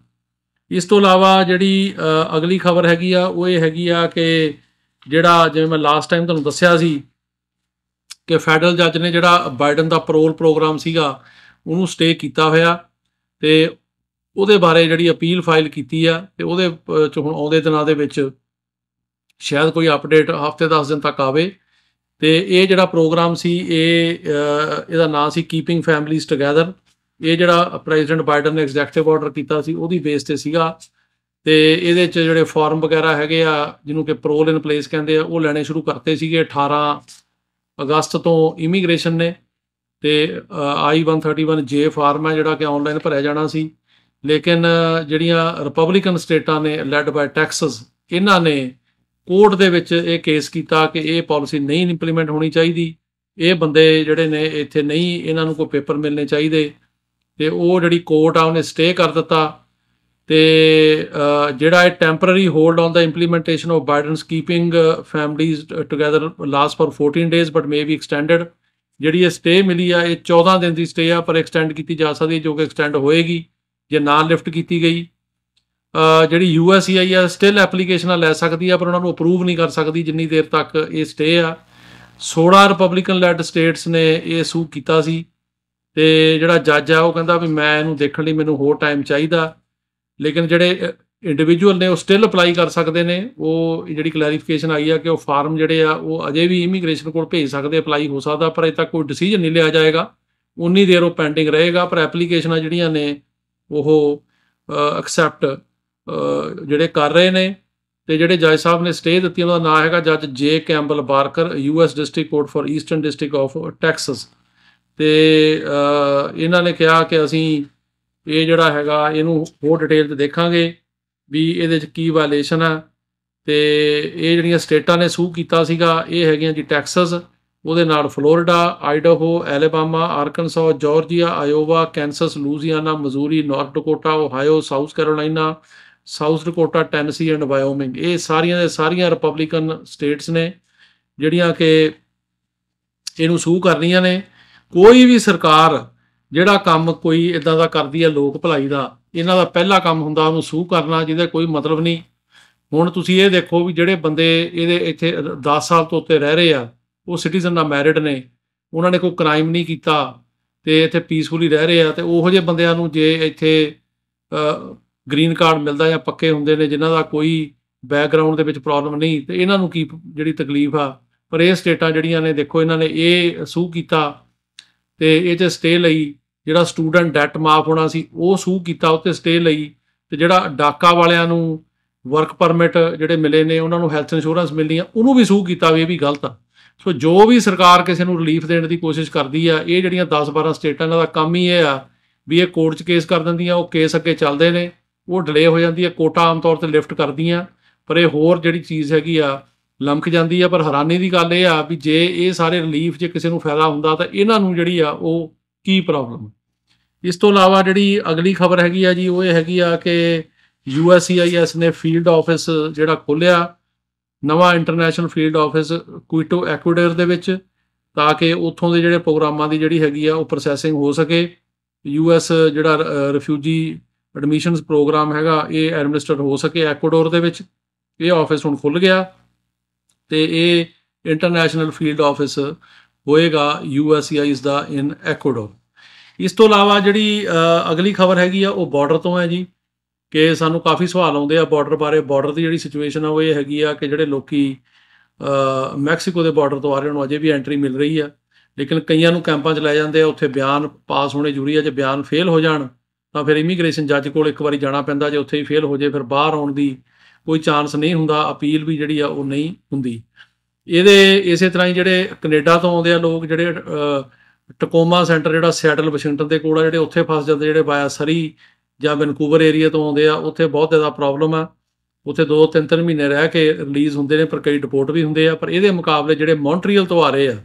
ਇਸ ਤੋਂ ਇਲਾਵਾ ਜਿਹੜੀ ਅਗਲੀ ਖਬਰ ਹੈਗੀ ਆ ਉਹ ਇਹ ਹੈਗੀ ਆ ਕਿ ਜਿਹੜਾ ਜਿਵੇਂ ਮੈਂ ਲਾਸਟ ਟਾਈਮ ਤੁਹਾਨੂੰ ਦੱਸਿਆ ਸੀ ਕਿ ਫੈਡਰਲ ਜੱਜ ਨੇ ਜਿਹੜਾ ਬਾਈਡਨ ਦਾ ਪ੍ਰੋਲ ਪ੍ਰੋਗਰਾਮ ਸੀਗਾ ਉਹਨੂੰ ਸਟੇ ਕੀਤਾ ਹੋਇਆ ਤੇ ਉਹਦੇ ਬਾਰੇ ਜਿਹੜੀ ਅਪੀਲ ਫਾਈਲ ਕੀਤੀ ਆ ਤੇ ਉਹਦੇ ਚ ਹੁਣ ਆਉਂਦੇ ਦਿਨਾਂ ਦੇ ਵਿੱਚ ਸ਼ਾਇਦ ਕੋਈ ਅਪਡੇਟ ਹਫਤੇ 10 ਦਿਨ ਤੱਕ ਆਵੇ ਤੇ ਇਹ ਜਿਹੜਾ ਪ੍ਰੋਗਰਾਮ ਸੀ ਇਹ ਇਹਦਾ ਨਾਮ ਸੀ ਕੀਪਿੰਗ ਫੈਮਿਲੀਜ਼ ਟੁਗੇਦਰ ਇਹ ਜਿਹੜਾ ਪ੍ਰੈਜ਼ੀਡੈਂਟ ਬਾਈਡਨ ਨੇ ਐਗਜ਼ੈਕਟਿਵ ਆਰਡਰ ਕੀਤਾ ਸੀ ਉਹਦੀ ਬੇਸ ਤੇ ਸੀਗਾ ਤੇ ਇਹਦੇ ਚ ਜਿਹੜੇ ਫਾਰਮ ਵਗੈਰਾ ਹੈਗੇ ਆ ਜਿਹਨੂੰ ਕਿ ਪ੍ਰੋਲ ਇਨ ਪਲੇਸ ਕਹਿੰਦੇ ਆ ਉਹ ਲੈਣੇ ਸ਼ੁਰੂ ਕਰਤੇ ਸੀਗੇ 18 ਅਗਸਤ ਤੋਂ ਇਮੀਗ੍ਰੇਸ਼ਨ ਨੇ ਤੇ ਆਈ 131 ਜੇ ਫਾਰਮ ਹੈ ਜਿਹੜਾ ਕਿ ਆਨਲਾਈਨ ਭਰਿਆ ਜਾਣਾ ਸੀ ਲੇਕਿਨ ਜਿਹੜੀਆਂ ਰਿਪਬਲਿਕਨ ਸਟੇਟਾਂ ਨੇ ਲੈਡ ਬਾਈ ਟੈਕਸਸ ਇਹਨਾਂ ਨੇ ਕੋਰਟ ਦੇ ਵਿੱਚ ਇਹ ਕੇਸ ਕੀਤਾ ਕਿ ਇਹ ਪਾਲਿਸੀ ਨਹੀਂ ਇੰਪਲੀਮੈਂਟ ਹੋਣੀ ਚਾਹੀਦੀ ਇਹ ਬੰਦੇ ਜਿਹੜੇ ਨੇ ਇੱਥੇ ਨਹੀਂ ਇਹਨਾਂ ਨੂੰ ਕੋਈ ਪੇਪਰ ਮਿਲਨੇ ਚਾਹੀਦੇ ਤੇ ਉਹ ਜਿਹੜੀ ਕੋਰਟ ਆ ਉਹਨੇ ਸਟੇ ਕਰ ਦਿੱਤਾ ਤੇ ਜਿਹੜਾ ਇਹ ਟੈਂਪਰਰੀ ਹੋਲਡ ਔਨ ਦਾ implementation of Biden's keeping families together last for 14 days but may be extended ਜਿਹੜੀ ਇਹ ਸਟੇ ਮਿਲੀ ਆ ਇਹ 14 ਦਿਨ ਦੀ ਸਟੇ ਆ ਪਰ ਐਕਸਟੈਂਡ ਕੀਤੀ ਜਾ ਸਕਦੀ ਜੋ ਕਿ ਐਕਸਟੈਂਡ ਹੋਏਗੀ ਜੇ ਨਾ ਲਿਫਟ ਕੀਤੀ ਗਈ ਜਿਹੜੀ ਯੂਐਸਸੀਆਈ ਆ ਸਟਿਲ ਐਪਲੀਕੇਸ਼ਨਾਂ ਲੈ ਸਕਦੀ ਆ ਪਰ ਉਹਨਾਂ ਨੂੰ ਅਪਰੂਵ ਨਹੀਂ ਕਰ ਸਕਦੀ ਜਿੰਨੀ ਦੇਰ ਤੱਕ ਇਹ ਸਟੇ ਆ 16 ਰਿਪਬਲਿਕਨ ਲੈਡ ਸਟੇਟਸ ਨੇ ਇਹ ਸੂ ਕੀਤਾ ਸੀ ਤੇ ਜਿਹੜਾ ਜੱਜ ਆ ਉਹ ਕਹਿੰਦਾ ਵੀ ਮੈਂ ਇਹਨੂੰ ਦੇਖਣ ਲਈ ਮੈਨੂੰ ਹੋਰ ਟਾਈਮ ਚਾਹੀਦਾ ਲੇਕਿਨ ਜਿਹੜੇ ਇੰਡੀਵਿਜੂਅਲ ਨੇ ਉਹ ਸਟਿਲ ਅਪਲਾਈ ਕਰ ਸਕਦੇ ਨੇ ਉਹ ਜਿਹੜੀ ਕਲੈਰੀਫਿਕੇਸ਼ਨ ਆਈ ਆ ਕਿ ਉਹ ਫਾਰਮ ਜਿਹੜੇ ਆ ਉਹ ਅਜੇ ਵੀ ਇਮੀਗ੍ਰੇਸ਼ਨ ਕੋਲ ਭੇਜ ਸਕਦੇ ਅਪਲਾਈ ਹੋ ਸਕਦਾ ਪਰ ਅਜੇ ਤੱਕ ਕੋਈ ਡਿਸੀਜਨ ਨਹੀਂ ਲਿਆ ਜਾਏਗਾ ਉਨੀ ਦੇਰ ਉਹ ਪੈਂਡਿੰਗ ਰਹੇਗਾ ਪਰ ਐਪਲੀਕੇਸ਼ਨਾਂ ਜਿਹੜੀਆਂ ਨੇ ਉਹ ਐਕਸੈਪਟ ਜਿਹੜੇ ਕਰ ਰਹੇ ਨੇ ਤੇ ਜਿਹੜੇ ਜੱਜ ਸਾਹਿਬ ਨੇ ਸਟੇ ਦਿੱਤੀ ਉਹਦਾ ਨਾਮ ਹੈਗਾ ਜੱਜ J Campbell Barker U S district court for Eastern District of Texas ਤੇ ਇਹਨਾਂ ਨੇ ਕਿਹਾ ਕਿ ਅਸੀਂ ਇਹ ਜਿਹੜਾ ਹੈਗਾ ਇਹਨੂੰ ਹੋਰ ਡਿਟੇਲ ਤੇ ਦੇਖਾਂਗੇ ਵੀ ਇਹਦੇ ਚ ਕੀ ਵਾਇਲੇਸ਼ਨ ਆ ਤੇ ਇਹ ਜਿਹੜੀਆਂ ਸਟੇਟਾਂ ਨੇ ਸੂ ਕੀਤਾ ਸੀਗਾ ਇਹ ਹੈਗੀਆਂ ਜੀ ਟੈਕਸਸ ਉਹਦੇ ਨਾਲ Florida Idaho Alabama Arkansas Georgia Iowa Kansas Louisiana Missouri North Dakota Ohio South Carolina South Dakota Tennessee and Wyoming ਇਹ ਸਾਰੀਆਂ ਦੇ ਸਾਰੀਆਂ ਰਿਪਬਲਿਕਨ ਸਟੇਟਸ ਨੇ ਜਿਹੜੀਆਂ ਕਿ ਇਹਨੂੰ ਸੂ ਕਰਨੀਆਂ ਨੇ ਕੋਈ ਵੀ ਸਰਕਾਰ ਜਿਹੜਾ ਕੰਮ ਕੋਈ ਇਦਾਂ ਦਾ ਕਰਦੀ ਹੈ ਲੋਕ ਭਲਾਈ ਦਾ ਇਹਨਾਂ ਦਾ ਪਹਿਲਾ ਕੰਮ ਹੁੰਦਾ ਉਹਨੂੰ ਸੂ ਕਰਨਾ ਜਿਹਦਾ ਕੋਈ ਮਤਲਬ ਨਹੀਂ ਹੁਣ ਤੁਸੀਂ ਇਹ ਦੇਖੋ ਵੀ ਜਿਹੜੇ ਬੰਦੇ ਇਹਦੇ ਇੱਥੇ 10 ਸਾਲ ਤੋਂ ਉੱਤੇ ਰਹਿ ਰਹੇ ਆ ਉਹ ਸਿਟੀਜ਼ਨ ਦਾ ਮੈਰਿਡ ਨੇ ਉਹਨਾਂ ਨੇ ਕੋਈ ਕ੍ਰਾਈਮ ਨਹੀਂ ਕੀਤਾ ਤੇ ਇੱਥੇ ਪੀਸਫੁਲੀ ਰਹਿ ਰਹੇ ਆ ਤੇ ਉਹੋ ਜਿਹੇ ਬੰਦਿਆਂ ਨੂੰ ਜੇ ਇੱਥੇ ਗ੍ਰੀਨ ਕਾਰਡ ਮਿਲਦਾ ਜਾਂ ਪੱਕੇ ਹੁੰਦੇ ਨੇ ਜਿਨ੍ਹਾਂ ਦਾ ਕੋਈ ਬੈਕਗ੍ਰਾਉਂਡ ਦੇ ਵਿੱਚ ਪ੍ਰੋਬਲਮ ਨਹੀਂ ਤੇ ਇਹਨਾਂ ਨੂੰ ਕੀ ਜਿਹੜੀ ਤਕਲੀਫ ਆ ਪਰ ਇਹ ਸਟੇਟਾਂ ਜਿਹੜੀਆਂ ਨੇ ਦੇਖੋ ਇਹਨਾਂ ਨੇ ਇਹ ਸੂ ਕੀਤਾ ਤੇ ਇਹ ਤੇ ਸਟੇ ਲਈ ਜਿਹੜਾ ਸਟੂਡੈਂਟ ਡੈਟ ਮਾਫ ਹੋਣਾ ਸੀ ਉਹ ਸੂ ਕੀਤਾ ਉੱਤੇ ਸਟੇ ਲਈ ਤੇ ਜਿਹੜਾ ਡਾਕਾ ਵਾਲਿਆਂ ਨੂੰ ਵਰਕ ਪਰਮਿਟ ਜਿਹੜੇ ਮਿਲੇ ਨੇ ਉਹਨਾਂ ਨੂੰ ਹੈਲਥ ਇੰਸ਼ੋਰੈਂਸ ਮਿਲਣੀ ਆ ਉਹਨੂੰ ਵੀ ਸੂ ਕੀਤਾ ਵੀ ਇਹ ਵੀ ਗਲਤ ਆ ਸੋ ਜੋ ਵੀ ਸਰਕਾਰ ਕਿਸੇ ਨੂੰ ਰਿਲੀਫ ਦੇਣ ਦੀ ਕੋਸ਼ਿਸ਼ ਕਰਦੀ ਆ ਇਹ ਜਿਹੜੀਆਂ 10-12 ਸਟੇਟਾਂ ਦਾ ਕੰਮ ਹੀ ਇਹ ਆ ਵੀ ਇਹ ਕੋਰਟ 'ਚ ਕੇਸ ਕਰ ਦਿੰਦੀਆਂ ਉਹ ਕੇਸ ਅੱਗੇ ਚੱਲਦੇ ਨੇ ਉਹ ਡਿਲੇ ਹੋ ਜਾਂਦੀ ਹੈ ਕੋਟਾ ਆਮ ਤੌਰ ਤੇ ਲਿਫਟ ਕਰਦੀਆਂ ਪਰ ਇਹ ਹੋਰ ਜਿਹੜੀ ਚੀਜ਼ ਹੈਗੀ ਆ ਲੰਮਕ ਜਾਂਦੀ ਆ ਪਰ ਹੈਰਾਨੀ ਦੀ ਗੱਲ ਇਹ ਆ ਵੀ ਜੇ ਇਹ ਸਾਰੇ ਰਿਲੀਫ ਜੇ ਕਿਸੇ ਨੂੰ ਫਾਇਦਾ ਹੁੰਦਾ ਤਾਂ ਇਹਨਾਂ ਨੂੰ ਜਿਹੜੀ ਆ ਉਹ ਕੀ ਪ੍ਰੋਬਲਮ ਇਸ ਤੋਂ ਇਲਾਵਾ ਜਿਹੜੀ ਅਗਲੀ ਖਬਰ ਹੈਗੀ ਆ ਜੀ ਉਹ ਇਹ ਹੈਗੀ ਆ ਕਿ ਯੂਐਸਸੀਆਈਐਸ ਨੇ ਫੀਲਡ ਆਫਿਸ ਜਿਹੜਾ ਖੋਲਿਆ ਨਵਾਂ international field office Quito Ecuador ਦੇ ਵਿੱਚ ਤਾਂ ਕਿ ਉੱਥੋਂ ਦੇ ਜਿਹੜੇ ਪ੍ਰੋਗਰਾਮਾਂ ਦੀ ਜਿਹੜੀ ਹੈਗੀ ਆ ਉਹ ਪ੍ਰੋਸੈਸਿੰਗ ਹੋ ਸਕੇ ਯੂ ਐਸ ਜਿਹੜਾ ਰਿਫਿਊਜੀ ਐਡਮਿਸ਼ਨਸ ਪ੍ਰੋਗਰਾਮ ਹੈਗਾ ਇਹ ਐਡਮਿਨਿਸਟਰ ਹੋ ਸਕੇ ਐਕਵਾਡੋਰ ਦੇ ਵਿੱਚ ਇਹ ਆਫਿਸ ਹੁਣ ਖੁੱਲ ਗਿਆ ਤੇ ਇਹ ਇੰਟਰਨੈਸ਼ਨਲ ਫੀਲਡ ਆਫਿਸ ਹੋਏਗਾ ਯੂਐਸਸੀਆਈਸ ਦਾ ਇਨ ਐਕਵਾਡੋਰ ਇਸ ਤੋਂ ਇਲਾਵਾ ਜਿਹੜੀ ਅਗਲੀ ਖਬਰ ਹੈਗੀ ਆ ਉਹ ਬਾਰਡਰ ਤੋਂ ਹੈ ਜੀ ਕਿ ਸਾਨੂੰ ਕਾਫੀ ਸਵਾਲ ਆਉਂਦੇ ਆ ਬਾਰਡਰ ਬਾਰੇ ਬਾਰਡਰ ਦੀ ਜਿਹੜੀ ਸਿਚੁਏਸ਼ਨ ਆ ਉਹ ਇਹ ਹੈਗੀ ਆ ਕਿ ਜਿਹੜੇ ਲੋਕੀ ਮੈਕਸੀਕੋ ਦੇ ਬਾਰਡਰ ਤੋਂ ਆ ਰਹੇ ਨੂੰ ਅਜੇ ਵੀ ਐਂਟਰੀ ਮਿਲ ਰਹੀ ਆ ਲੇਕਿਨ ਕਈਆਂ ਨੂੰ ਕੈਂਪਾਂ 'ਚ ਲੈ ਜਾਂਦੇ ਆ ਉੱਥੇ ਬਿਆਨ ਪਾਸ ਹੋਣੇ ਜ਼ਰੂਰੀ ਆ ਜੇ ਬਿਆਨ ਫੇਲ ਹੋ ਜਾਣ ਤਾਂ ਫਿਰ ਇਮੀਗ੍ਰੇਸ਼ਨ ਜੱਜ ਕੋਲ ਇੱਕ ਵਾਰੀ ਜਾਣਾ ਪੈਂਦਾ ਜੇ ਉੱਥੇ ਹੀ ਫੇਲ ਹੋ ਜੇ ਫਿਰ ਬਾਹਰ ਆਉਣ ਦੀ ਕੋਈ ਚਾਂਸ ਨਹੀਂ ਹੁੰਦਾ ਅਪੀਲ ਵੀ ਜਿਹੜੀ ਆ ਉਹ ਨਹੀਂ ਹੁੰਦੀ ਇਹਦੇ ਇਸੇ ਤਰ੍ਹਾਂ ਹੀ ਜਿਹੜੇ ਕੈਨੇਡਾ ਤੋਂ ਆਉਂਦੇ ਆ ਲੋਕ ਜਿਹੜੇ ਟਕੋਮਾ ਸੈਂਟਰ ਜਿਹੜਾ ਸੈਟਲ ਵਾਸ਼ਿੰਗਟਨ ਦੇ ਕੋਲ ਆ ਜਿਹੜੇ ਉੱਥੇ ਫਸ ਜਾਂਦੇ ਜਿਹੜੇ ਬਾਇਆ ਸਰੀ ਜਾਂ ਵੈਨਕੂਵਰ ਏਰੀਆ ਤੋਂ ਆਉਂਦੇ ਆ ਉੱਥੇ ਬਹੁਤ ਜ਼ਿਆਦਾ ਪ੍ਰੋਬਲਮ ਆ ਉੱਥੇ 2-3 ਮਹੀਨੇ ਰਹਿ ਕੇ ਰਿਲੀਜ਼ ਹੁੰਦੇ ਨੇ ਪਰ ਕਈ ਡਿਪੋਰਟ ਵੀ ਹੁੰਦੇ ਆ ਪਰ ਇਹਦੇ ਮੁਕਾਬਲੇ ਜਿਹੜੇ ਮੌਂਟਰੀਅਲ ਤੋਂ ਆ ਰਹੇ ਆ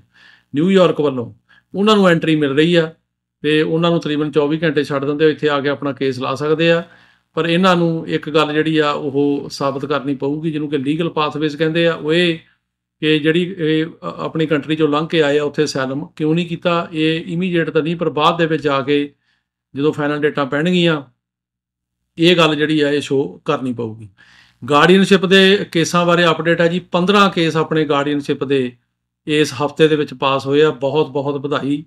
ਨਿਊਯਾਰਕ ਵੱਲੋਂ ਉਹਨਾਂ ਨੂੰ ਐਂਟਰੀ ਮਿਲ ਰਹੀ ਆ ਤੇ ਉਹਨਾਂ ਨੂੰ ਤਕਰੀਬਨ 24 ਘੰਟੇ ਛੱਡ ਦਿੰਦੇ ਹੋ ਇੱਥੇ ਆ ਕੇ ਆਪਣਾ ਕੇਸ ਲਾ ਸਕਦੇ ਆ ਪਰ ਇਹਨਾਂ ਨੂੰ ਇੱਕ ਗੱਲ ਜਿਹੜੀ ਆ ਉਹ ਸਾਬਤ ਕਰਨੀ ਪਊਗੀ ਜਿਹਨੂੰ ਕਿ ਲੀਗਲ ਪਾਥਵੇਜ਼ ਕਹਿੰਦੇ ਆ ਉਹ ਇਹ ਕਿ ਜਿਹੜੀ ਆਪਣੀ ਕੰਟਰੀ ਚੋਂ ਲੰਘ ਕੇ ਆਏ ਆ ਉੱਥੇ ਸੈਲਮ ਕਿਉਂ ਨਹੀਂ ਕੀਤਾ ਇਹ ਇਮੀਡੀਏਟ ਤਾਂ ਨਹੀਂ ਪਰ ਬਾਅਦ ਦੇ ਵਿੱਚ ਆ ਕੇ ਜਦੋਂ ਫਾਈਨਲ ਡੇਟਾ ਪੈਣਗੀਆਂ ਇਹ ਗੱਲ ਜਿਹੜੀ ਆ ਇਹ ਸ਼ੋ ਕਰਨੀ ਪਊਗੀ ਗਾਰਡੀਅਨਸ਼ਿਪ ਦੇ ਕੇਸਾਂ ਬਾਰੇ ਅਪਡੇਟ ਹੈ ਜੀ 15 ਕੇਸ ਆਪਣੇ ਗਾਰਡੀਅਨਸ਼ਿਪ ਦੇ ਇਸ ਹਫਤੇ ਦੇ ਵਿੱਚ ਪਾਸ ਹੋਏ ਆ ਬਹੁਤ ਬਹੁਤ ਵਧਾਈ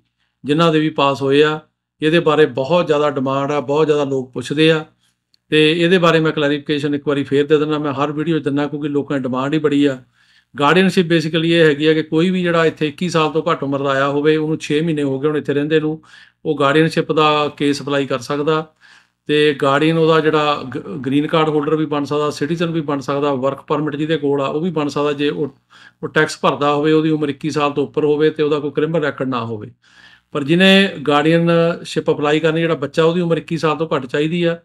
ਜਿਨ੍ਹਾਂ ਦੇ ਵੀ ਪਾਸ ਹੋਏ ਆ ਇਹਦੇ ਬਾਰੇ ਬਹੁਤ ਜ਼ਿਆਦਾ ਡਿਮਾਂਡ ਆ ਬਹੁਤ ਜ਼ਿਆਦਾ ਲੋਕ ਪੁੱਛਦੇ ਆ ਤੇ ਇਹਦੇ ਬਾਰੇ ਮੈਂ ਕਲੈਰੀਫਿਕੇਸ਼ਨ ਇੱਕ ਵਾਰੀ ਫੇਰ ਦੇ ਦਿੰਦਾ ਮੈਂ ਹਰ ਵੀਡੀਓ ਦਿੰਦਾ ਕਿਉਂਕਿ ਲੋਕਾਂ ਦੀ ਡਿਮਾਂਡ ਹੀ ਬੜੀ ਆ ਗਾਰਡੀਅਨਸ਼ਿਪ ਬੇਸਿਕਲੀ ਇਹ ਹੈਗੀ ਆ ਕਿ ਕੋਈ ਵੀ ਜਿਹੜਾ ਇੱਥੇ 21 ਸਾਲ ਤੋਂ ਘੱਟ ਉਮਰ ਦਾ ਆਇਆ ਹੋਵੇ ਉਹਨੂੰ 6 ਮਹੀਨੇ ਹੋ ਗਏ ਹੁਣ ਇੱਥੇ ਰਹਿੰਦੇ ਨੂੰ ਉਹ ਗਾਰਡੀਅਨਸ਼ਿਪ ਦਾ ਕੇਸ ਅਪਲਾਈ ਕਰ ਸਕਦਾ ਤੇ ਗਾਰਡੀਅਨ ਉਹਦਾ ਜਿਹੜਾ ਗ੍ਰੀਨ ਕਾਰਡ ਹੋਲਡਰ ਵੀ ਬਣ ਸਕਦਾ ਸਿਟੀਜ਼ਨ ਵੀ ਬਣ ਸਕਦਾ ਵਰਕ ਪਰਮਿਟ ਜਿਹਦੇ ਕੋਲ ਆ ਉਹ ਵੀ ਬਣ ਸਕਦਾ ਜੇ ਉਹ ਟੈਕਸ ਭਰਦਾ ਹੋਵੇ ਉਹਦੀ ਉਮਰ 21 ਸਾਲ ਤੋਂ ਉੱਪਰ ਹੋਵੇ ਤੇ ਉਹਦਾ ਕੋਈ ਕ੍ਰਿਮੀਨਲ ਰੈਕੋਰਡ ਨਾ ਹੋਵੇ ਪਰ ਜਿਹਨੇ ਗਾਰਡੀਅਨਸ਼ਿਪ ਅਪਲਾਈ ਕਰਨੀ ਜਿਹੜਾ ਬੱਚਾ ਉਹਦੀ ਉਮਰ 21 ਸਾਲ ਤੋਂ ਘੱਟ ਚਾਹੀਦੀ ਆ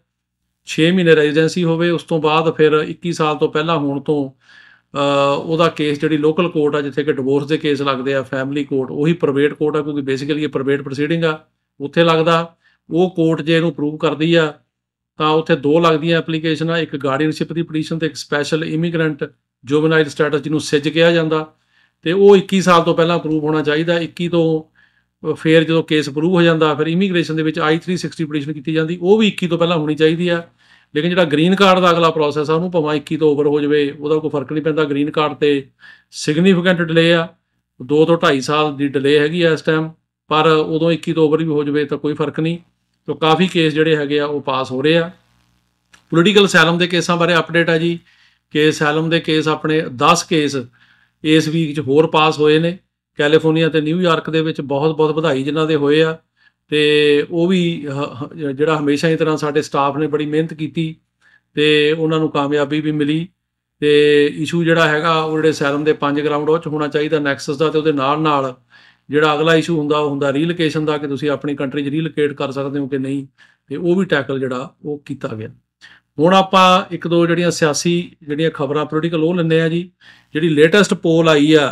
6 ਮਹੀਨੇ ਰੈਜ਼ੀਡੈਂਸੀ ਹੋਵੇ ਉਸ ਤੋਂ ਬਾਅਦ ਫਿਰ 21 ਸਾਲ ਤੋਂ ਪਹਿਲਾਂ ਹੋਣ ਤੋਂ ਉਹਦਾ ਕੇਸ ਜਿਹੜੀ ਲੋਕਲ ਕੋਰਟ ਆ ਜਿੱਥੇ ਕਿ ਡਿਵੋਰਸ ਦੇ ਕੇਸ ਲੱਗਦੇ ਆ ਫੈਮਿਲੀ ਕੋਰਟ ਉਹੀ ਪ੍ਰਾਈਵੇਟ ਕੋਰਟ ਆ ਕਿਉਂਕਿ ਬੇਸਿਕਲੀ ਇਹ ਪ੍ਰਾਈਵੇਟ ਪ੍ਰੋਸੀਡਿੰਗ ਆ ਉੱਥੇ ਲੱਗਦਾ ਉਹ ਕੋਰਟ ਜੇ ਇਹਨੂੰ ਅਪਰੂਵ ਕਰਦੀ ਆ ਤਾਂ ਉੱਥੇ ਦੋ ਲੱਗਦੀਆਂ ਐਪਲੀਕੇਸ਼ਨਾਂ ਇੱਕ ਗਾਰਡੀਅਨਸ਼ਿਪ ਦੀ ਪਟੀਸ਼ਨ ਤੇ ਇੱਕ ਸਪੈਸ਼ਲ ਇਮੀਗ੍ਰੈਂਟ ਜੁਵਨਾਈਲ ਸਟੇਟਸ ਜਿਹਨੂੰ ਸਿੱਜ ਕਿਹਾ ਜਾਂਦਾ ਤੇ ਉਹ 21 ਸਾਲ ਤੋਂ ਪਹਿਲਾਂ ਅਪਰੂਵ ਹੋਣਾ ਚਾਹੀਦਾ 21 ਤੋਂ ਫੇਰ ਜਦੋਂ ਕੇਸ ਅਪਰੂਵ ਹੋ ਜਾਂਦਾ ਫਿਰ ਇਮੀਗ੍ਰੇਸ਼ਨ ਦੇ ਵਿੱਚ I360 ਪਟੀਸ਼ਨ ਕੀਤੀ ਜਾਂਦੀ ਉਹ ਵੀ 21 ਤੋਂ ਪਹਿਲਾਂ ਹੋਣੀ ਚਾਹੀਦੀ ਆ ਲੇਕਿਨ ਜਿਹੜਾ ਗ੍ਰੀਨ ਕਾਰਡ ਦਾ ਅਗਲਾ ਪ੍ਰੋਸੈਸ ਆ ਉਹਨੂੰ ਭਾਵੇਂ 21 ਤੋਂ ਓਵਰ ਹੋ ਜਾਵੇ ਉਹਦਾ ਕੋਈ ਫਰਕ ਨਹੀਂ ਪੈਂਦਾ ਗ੍ਰੀਨ ਕਾਰਡ ਤੇ ਸਿਗਨੀਫੀਕੈਂਟ ਡਿਲੇ ਆ 2 ਤੋਂ 2.5 ਸਾਲ ਦੀ ਡਿਲੇ ਹੈਗੀ ਆ ਇਸ ਟਾਈਮ ਪਰ ਉਦੋਂ 21 ਤੋਂ ਓਵਰ ਵੀ ਹੋ ਜਾਵੇ ਤਾਂ ਕੋਈ ਫਰਕ ਨਹੀਂ ਸੋ ਕਾਫੀ ਕੇਸ ਜਿਹੜੇ ਹੈਗੇ ਆ ਉਹ ਪਾਸ ਹੋ ਰਹੇ ਆ ਪੋਲੀਟੀਕਲ ਸੈਲਮ ਦੇ ਕੇਸਾਂ ਬਾਰੇ ਅਪਡੇਟ ਆ ਜੀ ਕਿ ਸੈਲਮ ਦੇ ਕੇਸ ਆਪਣੇ 10 ਕੇਸ ਇਸ ਵੀਕ 'ਚ ਹੋਰ ਪਾਸ ਹੋਏ ਨੇ ਕੈਲੀਫੋਰਨੀਆ ਤੇ ਨਿਊਯਾਰਕ ਦੇ ਵਿੱਚ ਬਹੁਤ-ਬਹੁਤ ਵਧਾਈ ਜਿਨ੍ਹਾਂ ਦੇ ਹੋਏ ਆ ਤੇ ਉਹ ਵੀ ਜਿਹੜਾ ਹਮੇਸ਼ਾ ਹੀ ਤਰ੍ਹਾਂ ਸਾਡੇ ਸਟਾਫ ਨੇ ਬੜੀ ਮਿਹਨਤ ਕੀਤੀ ਤੇ ਉਹਨਾਂ ਨੂੰ ਕਾਮਯਾਬੀ ਵੀ ਮਿਲੀ ਤੇ ਇਸ਼ੂ ਜਿਹੜਾ ਹੈਗਾ ਉਹ ਜਿਹੜੇ ਸੈਲਮ ਦੇ ਪੰਜ ਗਰਾਊਂਡ ਉਹ ਚ ਹੋਣਾ ਚਾਹੀਦਾ ਨੈਕਸਸ ਦਾ ਤੇ ਉਹਦੇ ਨਾਲ ਨਾਲ ਜਿਹੜਾ ਅਗਲਾ ਇਸ਼ੂ ਹੁੰਦਾ ਉਹ ਹੁੰਦਾ ਰੀਲੋਕੇਸ਼ਨ ਦਾ ਕਿ ਤੁਸੀਂ ਆਪਣੀ ਕੰਟਰੀ 'ਚ ਰੀਲੋਕੇਟ ਕਰ ਸਕਦੇ ਹੋ ਕਿ ਨਹੀਂ ਤੇ ਉਹ ਵੀ ਟੈਕਲ ਜਿਹੜਾ ਉਹ ਕੀਤਾ ਗਿਆ ਹੁਣ ਆਪਾਂ ਇੱਕ ਦੋ ਜਿਹੜੀਆਂ ਸਿਆਸੀ ਜਿਹੜੀਆਂ ਖਬਰਾਂ ਪੋਲੀਟੀਕਲ ਉਹ ਲੈਂਦੇ ਆ ਜੀ ਜਿਹੜੀ ਲੇਟੈਸਟ ਪੋਲ ਆਈ ਆ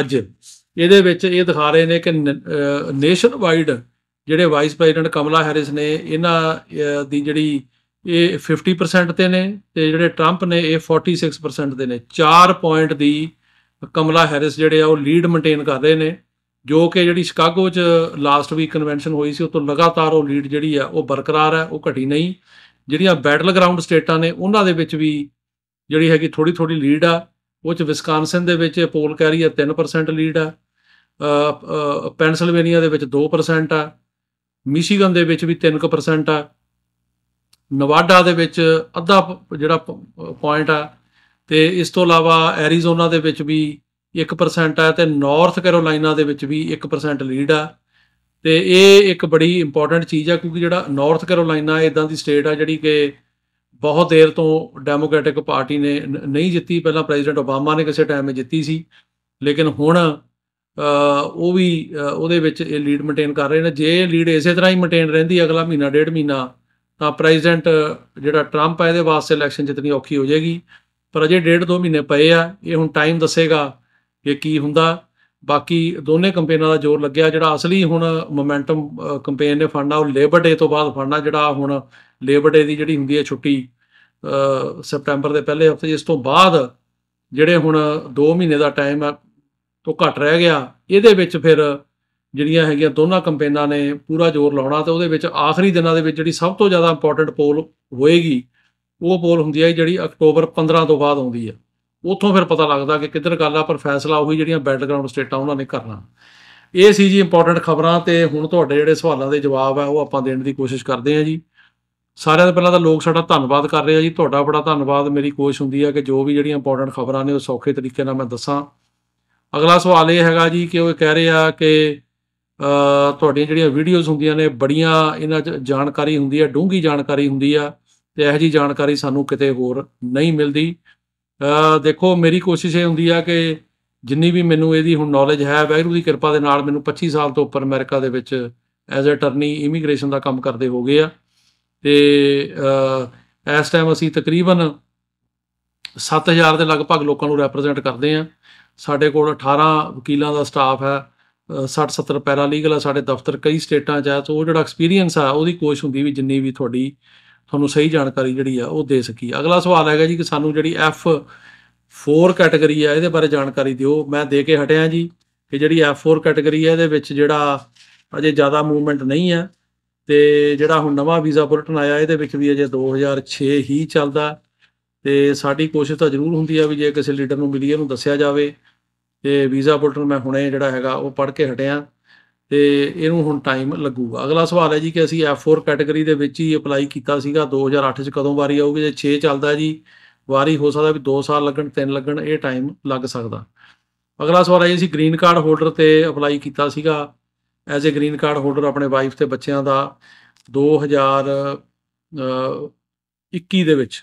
ਅੱਜ ਇਹਦੇ ਵਿੱਚ ਇਹ ਦਿਖਾ ਰਹੇ ਨੇ ਕਿ ਨੇਸ਼ਨ ਵਾਈਡ ਜਿਹੜੇ ਵਾਈਸ ਪ੍ਰੈਜ਼ੀਡੈਂਟ ਕਮਲਾ ਹੈਰਿਸ ਨੇ ਇਹਨਾਂ ਦੀ ਜਿਹੜੀ ਇਹ 50% ਤੇ ਨੇ ਤੇ ਜਿਹੜੇ ਟਰੰਪ ਨੇ ਇਹ 46% ਦੇ ਨੇ 4 ਪੁਆਇੰਟ ਦੀ ਕਮਲਾ ਹੈਰਿਸ ਜਿਹੜੇ ਆ ਉਹ ਲੀਡ ਮੇਨਟੇਨ ਕਰ ਰਹੇ ਨੇ ਜੋ ਕਿ ਜਿਹੜੀ ਸ਼ਿਕਾਗੋ 'ਚ ਲਾਸਟ ਵੀਕ ਕਨਵੈਨਸ਼ਨ ਹੋਈ ਸੀ ਉਹ ਤੋਂ ਲਗਾਤਾਰ ਉਹ ਲੀਡ ਜਿਹੜੀ ਆ ਉਹ ਬਰਕਰਾਰ ਹੈ ਉਹ ਘਟੀ ਨਹੀਂ ਜਿਹੜੀਆਂ ਬੈਟਲ ਗਰਾਊਂਡ ਸਟੇਟਾਂ ਨੇ ਉਹਨਾਂ ਦੇ ਵਿੱਚ ਵੀ ਜਿਹੜੀ ਹੈਗੀ ਥੋੜੀ ਥੋੜੀ ਲੀਡ ਆ ਉਹ ਚ ਵਿਸਕਾਂਸਨ ਦੇ ਵਿੱਚ ਪੋਲ ਕਹਿ ਰਹੀ ਹੈ 3% ਲੀਡ ਆ ਪੈਨਸਿਲਵੇਨੀਆ ਦੇ ਵਿੱਚ 2% ਆ ਮਿਸ਼ੀਗਨ ਦੇ ਵਿੱਚ ਵੀ 3% ਆ ਨਵਾਡਾ ਦੇ ਵਿੱਚ ਅੱਧਾ ਜਿਹੜਾ ਪੁਆਇੰਟ ਆ ਤੇ ਇਸ ਤੋਂ ਇਲਾਵਾ ਐਰੀਜ਼ੋਨਾ ਦੇ ਵਿੱਚ ਵੀ 1% ਆ ਤੇ ਨਾਰਥ ਕੈਰੋਲਾਈਨਾ ਦੇ ਵਿੱਚ ਵੀ 1% ਲੀਡ ਆ ਤੇ ਇਹ ਇੱਕ ਬੜੀ ਇੰਪੋਰਟੈਂਟ ਚੀਜ਼ ਆ ਕਿਉਂਕਿ ਜਿਹੜਾ ਨਾਰਥ ਕੈਰੋਲਾਈਨਾ ਇਦਾਂ ਦੀ ਸਟੇਟ ਆ ਜਿਹੜੀ ਕਿ ਬਹੁਤ ਦੇਰ ਤੋਂ ਡੈਮੋਕ੍ਰੈਟਿਕ ਪਾਰਟੀ ਨੇ ਨਹੀਂ ਜਿੱਤੀ ਪਹਿਲਾਂ ਪ੍ਰੈਜ਼ੀਡੈਂਟ ਓਬਾਮਾ ਨੇ ਕਿਸੇ ਟਾਈਮ 'ਤੇ ਜਿੱਤੀ ਸੀ ਲੇਕਿਨ ਹੁਣ ਉਹ ਵੀ ਉਹਦੇ ਵਿੱਚ ਇਹ ਲੀਡ ਮੇਨਟੇਨ ਕਰ ਰਹੇ ਨੇ ਜੇ ਲੀਡ ਇਸੇ ਤਰ੍ਹਾਂ ਹੀ ਮੇਨਟੇਨ ਰਹਿੰਦੀ ਅਗਲਾ ਮਹੀਨਾ ਡੇਢ ਮਹੀਨਾ ਤਾਂ ਪ੍ਰੈਜ਼ੀਡੈਂਟ ਜਿਹੜਾ ਟਰੰਪ ਆ ਇਹਦੇ ਵਾਸਤੇ ਇਲੈਕਸ਼ਨ ਜਿਤਨੀ ਔਖੀ ਹੋ ਜਾਏਗੀ ਪਰ ਅਜੇ ਡੇਢ ਦੋ ਮਹੀਨੇ ਪਏ ਆ ਇਹ ਹੁਣ ਟਾਈਮ ਦੱਸੇਗਾ ਕਿ ਕੀ ਹੁੰਦਾ ਬਾਕੀ ਦੋਨੇ ਕੰਪੇਨਾਂ ਦਾ ਜ਼ੋਰ ਲੱਗਿਆ ਜਿਹੜਾ ਅਸਲੀ ਹੁਣ ਮੋਮੈਂਟਮ ਕੰਪੇਨ ਨੇ ਫੜਨਾ ਉਹ ਲੇਬਰ ਡੇ ਤੋਂ ਬਾਅਦ ਫੜਨਾ ਜਿਹੜਾ ਹੁਣ ਲੇਬਰ ਡੇ ਦੀ ਜਿਹੜੀ ਹੁੰਦੀ ਹੈ ਛੁੱਟੀ ਸਪਟੈਂਬਰ ਦੇ ਪਹਿਲੇ ਹਫਤੇ ਇਸ ਤੋਂ ਬਾਅਦ ਜਿਹੜੇ ਹੁਣ 2 ਮਹੀਨੇ ਦਾ ਟਾਈਮ ਹੈ ਤੋਂ ਘਟ ਰਹਿ ਗਿਆ ਇਹਦੇ ਵਿੱਚ ਫਿਰ ਜਿਹੜੀਆਂ ਹੈਗੀਆਂ ਦੋਨਾਂ ਕੰਪੇਨਾਂ ਨੇ ਪੂਰਾ ਜ਼ੋਰ ਲਾਉਣਾ ਤੇ ਉਹਦੇ ਵਿੱਚ ਆਖਰੀ ਦਿਨਾਂ ਦੇ ਵਿੱਚ ਜਿਹੜੀ ਸਭ ਤੋਂ ਜ਼ਿਆਦਾ ਇੰਪੋਰਟੈਂਟ ਪੋਲ ਹੋਏਗੀ ਉਹ ਪੋਲ ਹੁੰਦੀ ਹੈ ਜਿਹੜੀ ਅਕਤੂਬਰ 15 ਤੋਂ ਬਾਅਦ ਆਉਂਦੀ ਹੈ ਉੱਥੋਂ ਫਿਰ ਪਤਾ ਲੱਗਦਾ ਕਿ ਕਿੱਧਰ ਗੱਲ ਆ ਪਰ ਫੈਸਲਾ ਉਹੀ ਜਿਹੜੀਆਂ ਗਰਾਊਂਡ ਸਟੇਟਾਂ ਉਹਨਾਂ ਨੇ ਕਰਨਾ ਇਹ ਸੀ ਜੀ ਇੰਪੋਰਟੈਂਟ ਖਬਰਾਂ ਤੇ ਹੁਣ ਤੁਹਾਡੇ ਜਿਹੜੇ ਸਵਾਲਾਂ ਦੇ ਜਵਾਬ ਆ ਉਹ ਆਪਾਂ ਦੇਣ ਦੀ ਕੋਸ਼ਿਸ਼ ਕਰਦੇ ਆ ਜੀ ਸਾਰਿਆਂ ਤੋਂ ਪਹਿਲਾਂ ਤਾਂ ਲੋਕ ਸਾਡਾ ਧੰਨਵਾਦ ਕਰ ਰਹੇ ਆ ਜੀ ਤੁਹਾਡਾ ਬੜਾ ਧੰਨਵਾਦ ਮੇਰੀ ਕੋਸ਼ਿਸ਼ ਹੁੰਦੀ ਆ ਕਿ ਜੋ ਵੀ ਜਿਹੜੀਆਂ ਇੰਪੋਰਟੈਂਟ ਖਬਰਾਂ ਨੇ ਉਹ ਸੌਖੇ ਤਰੀਕੇ ਨਾਲ ਮੈਂ ਦੱਸਾਂ ਅਗਲਾ ਸਵਾਲ ਇਹ ਹੈਗਾ ਜੀ ਕਿ ਉਹ ਕਹਿ ਰਹੇ ਆ ਕਿ ਤੁਹਾਡੀਆਂ ਜਿਹੜੀਆਂ ਵੀਡੀਓਜ਼ ਹੁੰਦੀਆਂ ਨੇ ਬੜੀਆਂ ਇਹਨਾਂ 'ਚ ਜਾਣਕਾਰੀ ਹੁੰਦੀ ਆ ਡੂੰਗੀ ਜਾਣਕਾਰੀ ਹੁੰਦੀ ਆ ਤੇ ਇਹੋ ਜੀ ਜਾਣਕਾਰੀ ਸਾਨੂੰ ਕਿਤੇ ਹੋਰ ਨਹੀਂ ਮਿਲਦੀ ਦੇਖੋ ਮੇਰੀ ਕੋਸ਼ਿਸ਼ ਇਹ ਹੁੰਦੀ ਆ ਕਿ ਜਿੰਨੀ ਵੀ ਮੈਨੂੰ ਇਹਦੀ ਹੁਣ ਨੌਲੇਜ ਹੈ ਵੈਗਰੂ ਦੀ ਕਿਰਪਾ ਦੇ ਨਾਲ ਮੈਨੂੰ 25 ਸਾਲ ਤੋਂ ਉੱਪਰ ਅਮਰੀਕਾ ਦੇ ਵਿੱਚ ਐਜ਼ ਅ ਟਰਨੀ ਇਮੀਗ੍ਰੇਸ਼ਨ ਦਾ ਕੰਮ ਕਰਦੇ ਹੋ ਗਏ ਆ ਤੇ ਇਸ ਟਾਈਮ ਅਸੀਂ ਤਕਰੀਬਨ 7000 ਦੇ ਲਗਭਗ ਲੋਕਾਂ ਨੂੰ ਰਿਪਰੈਜ਼ੈਂਟ ਕਰਦੇ ਆ ਸਾਡੇ ਕੋਲ 18 ਵਕੀਲਾਂ ਦਾ ਸਟਾਫ ਹੈ 60 70 ਪੈਰਾ ਲੀਗਲ ਆ ਸਾਡੇ ਦਫ਼ਤਰ ਕਈ ਸਟੇਟਾਂ 'ਚ ਆ ਸੋ ਉਹ ਜਿਹੜਾ ਐਕਸਪੀਰੀਅੰਸ ਆ ਉਹਦੀ ਕੋਸ਼ਿਸ਼ ਹੁੰਦੀ ਵੀ ਜਿੰਨੀ ਵੀ ਤੁਹਾਡੀ ਤੁਹਾਨੂੰ ਸਹੀ ਜਾਣਕਾਰੀ ਜਿਹੜੀ ਆ ਉਹ ਦੇ ਸਕੀ ਅਗਲਾ ਸਵਾਲ ਹੈਗਾ ਜੀ ਕਿ ਸਾਨੂੰ ਜਿਹੜੀ F4 ਕੈਟਾਗਰੀ ਆ ਇਹਦੇ ਬਾਰੇ ਜਾਣਕਾਰੀ ਦਿਓ ਮੈਂ ਦੇ ਕੇ ਹਟਿਆ ਜੀ ਕਿ ਜਿਹੜੀ F4 ਕੈਟਾਗਰੀ ਆ ਇਹਦੇ ਵਿੱਚ ਜਿਹੜਾ ਅਜੇ ਜ਼ਿਆਦਾ ਮੂਵਮੈਂਟ ਨਹੀਂ ਆ ਤੇ ਜਿਹੜਾ ਹੁਣ ਨਵਾਂ ਵੀਜ਼ਾ ਬੁਲਟਨ ਆਇਆ ਇਹਦੇ ਵਿੱਚ ਵੀ ਅਜੇ 2006 ਹੀ ਚੱਲਦਾ ਤੇ ਸਾਡੀ ਕੋਸ਼ਿਸ਼ ਤਾਂ ਜ਼ਰੂਰ ਹੁੰਦੀ ਆ ਵੀ ਜੇ ਕਿਸੇ ਲੀਡਰ ਨੂੰ ਮਿਲੀ ਇਹਨੂੰ ਦੱਸਿਆ ਜਾਵੇ ਤੇ ਵੀਜ਼ਾ ਬੁਲਟਨ ਮੈਂ ਹੁਣੇ ਜਿਹੜਾ ਹੈਗਾ ਉਹ ਪੜ੍ਹ ਕੇ ਹਟਿਆ ਤੇ ਇਹਨੂੰ ਹੁਣ ਟਾਈਮ ਲੱਗੂਗਾ ਅਗਲਾ ਸਵਾਲ ਹੈ ਜੀ ਕਿ ਅਸੀਂ F4 ਕੈਟਾਗਰੀ ਦੇ ਵਿੱਚ ਹੀ ਅਪਲਾਈ ਕੀਤਾ ਸੀਗਾ 2008 ਚ ਕਦੋਂ ਵਾਰੀ ਆਊਗੀ ਜੇ 6 ਚੱਲਦਾ ਜੀ ਵਾਰੀ ਹੋ ਸਕਦਾ ਵੀ 2 ਸਾਲ ਲੱਗਣ 3 ਲੱਗਣ ਇਹ ਟਾਈਮ ਲੱਗ ਸਕਦਾ ਅਗਲਾ ਸਵਾਲ ਹੈ ਜੀ ਅਸੀਂ ਗ੍ਰੀਨ ਕਾਰਡ ਹੋਲਡਰ ਤੇ ਅਪਲਾਈ ਕੀਤਾ ਸੀਗਾ as uh green card holder ਆਪਣੇ ਵਾਈਫ ਤੇ ਬੱਚਿਆਂ ਦਾ 2021 ਦੇ ਵਿੱਚ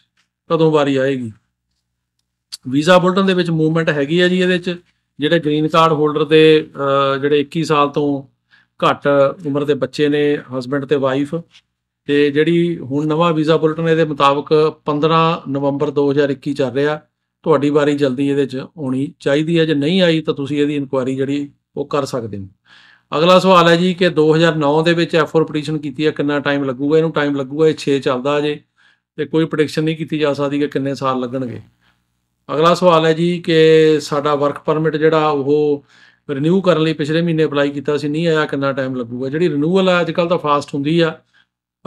ਕਦੋਂ ਵਾਰੀ ਆਏਗੀ ਵੀਜ਼ਾ ਬੁਲਟਨ ਦੇ ਵਿੱਚ ਮੂਵਮੈਂਟ ਹੈਗੀ ਹੈ ਜੀ ਇਹਦੇ ਵਿੱਚ ਜਿਹੜੇ ਗ੍ਰੀਨ ਕਾਰਡ ਹੋਲਡਰ ਦੇ ਜਿਹੜੇ 21 ਸਾਲ ਤੋਂ ਘੱਟ ਉਮਰ ਦੇ ਬੱਚੇ ਨੇ ਹਸਬੰਡ ਤੇ ਵਾਈਫ ਤੇ ਜਿਹੜੀ ਹੁਣ ਨਵਾਂ ਵੀਜ਼ਾ ਬੁਲਟਨ ਇਹਦੇ ਮੁਤਾਬਕ 15 ਨਵੰਬਰ 2021 ਚੱਲ ਰਿਹਾ ਤੁਹਾਡੀ ਵਾਰੀ ਜਲਦੀ ਇਹਦੇ 'ਚ ਆਉਣੀ ਚਾਹੀਦੀ ਹੈ ਜੇ ਨਹੀਂ ਆਈ ਤਾਂ ਤੁਸੀਂ ਇਹਦੀ ਇਨਕੁਆਇਰੀ ਜਿਹੜੀ ਉਹ ਕਰ ਸਕਦੇ ਹੋ ਅਗਲਾ ਸਵਾਲ ਹੈ ਜੀ ਕਿ 2009 ਦੇ ਵਿੱਚ F4 ਪਟੀਸ਼ਨ ਕੀਤੀ ਹੈ ਕਿੰਨਾ ਟਾਈਮ ਲੱਗੂਗਾ ਇਹਨੂੰ ਟਾਈਮ ਲੱਗੂਗਾ ਇਹ 6 ਚੱਲਦਾ ਅਜੇ ਤੇ ਕੋਈ ਪ੍ਰੈਡਿਕਸ਼ਨ ਨਹੀਂ ਕੀਤੀ ਜਾ ਸਕਦੀ ਕਿ ਕਿੰਨੇ ਸਾਲ ਲੱਗਣਗੇ ਅਗਲਾ ਸਵਾਲ ਹੈ ਜੀ ਕਿ ਸਾਡਾ ਵਰਕ ਪਰਮਿਟ ਜਿਹੜਾ ਉਹ ਰੀਨਿਊ ਕਰਨ ਲਈ ਪਿਛਲੇ ਮਹੀਨੇ ਅਪਲਾਈ ਕੀਤਾ ਸੀ ਨਹੀਂ ਆਇਆ ਕਿੰਨਾ ਟਾਈਮ ਲੱਗੂਗਾ ਜਿਹੜੀ ਰੀਨਿਊਅਲ ਆ ਅੱਜਕੱਲ ਤਾਂ ਫਾਸਟ ਹੁੰਦੀ ਆ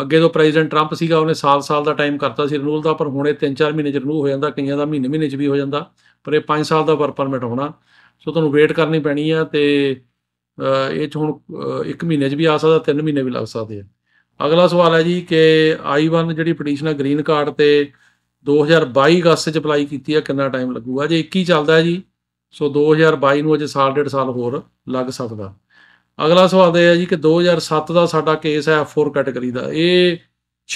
ਅੱਗੇ ਤੋਂ ਪ੍ਰੈਜ਼ੀਡੈਂਟ ਟਰੰਪ ਸੀਗਾ ਉਹਨੇ ਸਾਲ-ਸਾਲ ਦਾ ਟਾਈਮ ਕਰਤਾ ਸੀ ਰੀਨਿਊਅਲ ਦਾ ਪਰ ਹੁਣੇ 3-4 ਮਹੀਨੇ ਚ ਰੀਨਿਊ ਹੋ ਜਾਂਦਾ ਕਈਆਂ ਦਾ ਮਹੀਨੇ-ਮਹੀਨੇ ਚ ਵੀ ਹੋ ਜਾਂਦਾ ਪਰ ਇਹ 5 ਸਾਲ ਦਾ ਵਰ ਪਰਮਿਟ ਹੋਣਾ ਸੋ ਤੁਹਾਨੂੰ ਵੇਟ ਕਰਨੀ ਪੈਣੀ ਆ ਤੇ ਇਹ ਚ ਹੁਣ 1 ਮਹੀਨੇ ਚ ਵੀ ਆ ਸਕਦਾ 3 ਮਹੀਨੇ ਵੀ ਲੱਗ ਸਕਦੇ ਆ ਅਗਲਾ ਸਵਾਲ ਹੈ ਜੀ ਕਿ I1 ਜਿਹੜੀ ਪਟੀਸ਼ਨ ਆ ਗ੍ਰੀਨ ਕਾਰਡ ਤੇ 2022 ਅਗਸਤ ਚ ਅਪਲਾਈ ਕੀਤੀ ਆ ਕਿੰਨਾ ਟਾਈਮ ਲੱਗੂਗਾ ਜੇ 21 ਚੱਲਦਾ ਜੀ ਸੋ 2022 ਨੂੰ ਅਜੇ ਸਾਲ ਡੇਢ ਸਾਲ ਹੋਰ ਲੱਗ ਸਕਦਾ ਅਗਲਾ ਸਵਾਲ ਇਹ ਹੈ ਜੀ ਕਿ 2007 ਦਾ ਸਾਡਾ ਕੇਸ ਹੈ F4 ਕੈਟਾਗਰੀ ਦਾ ਇਹ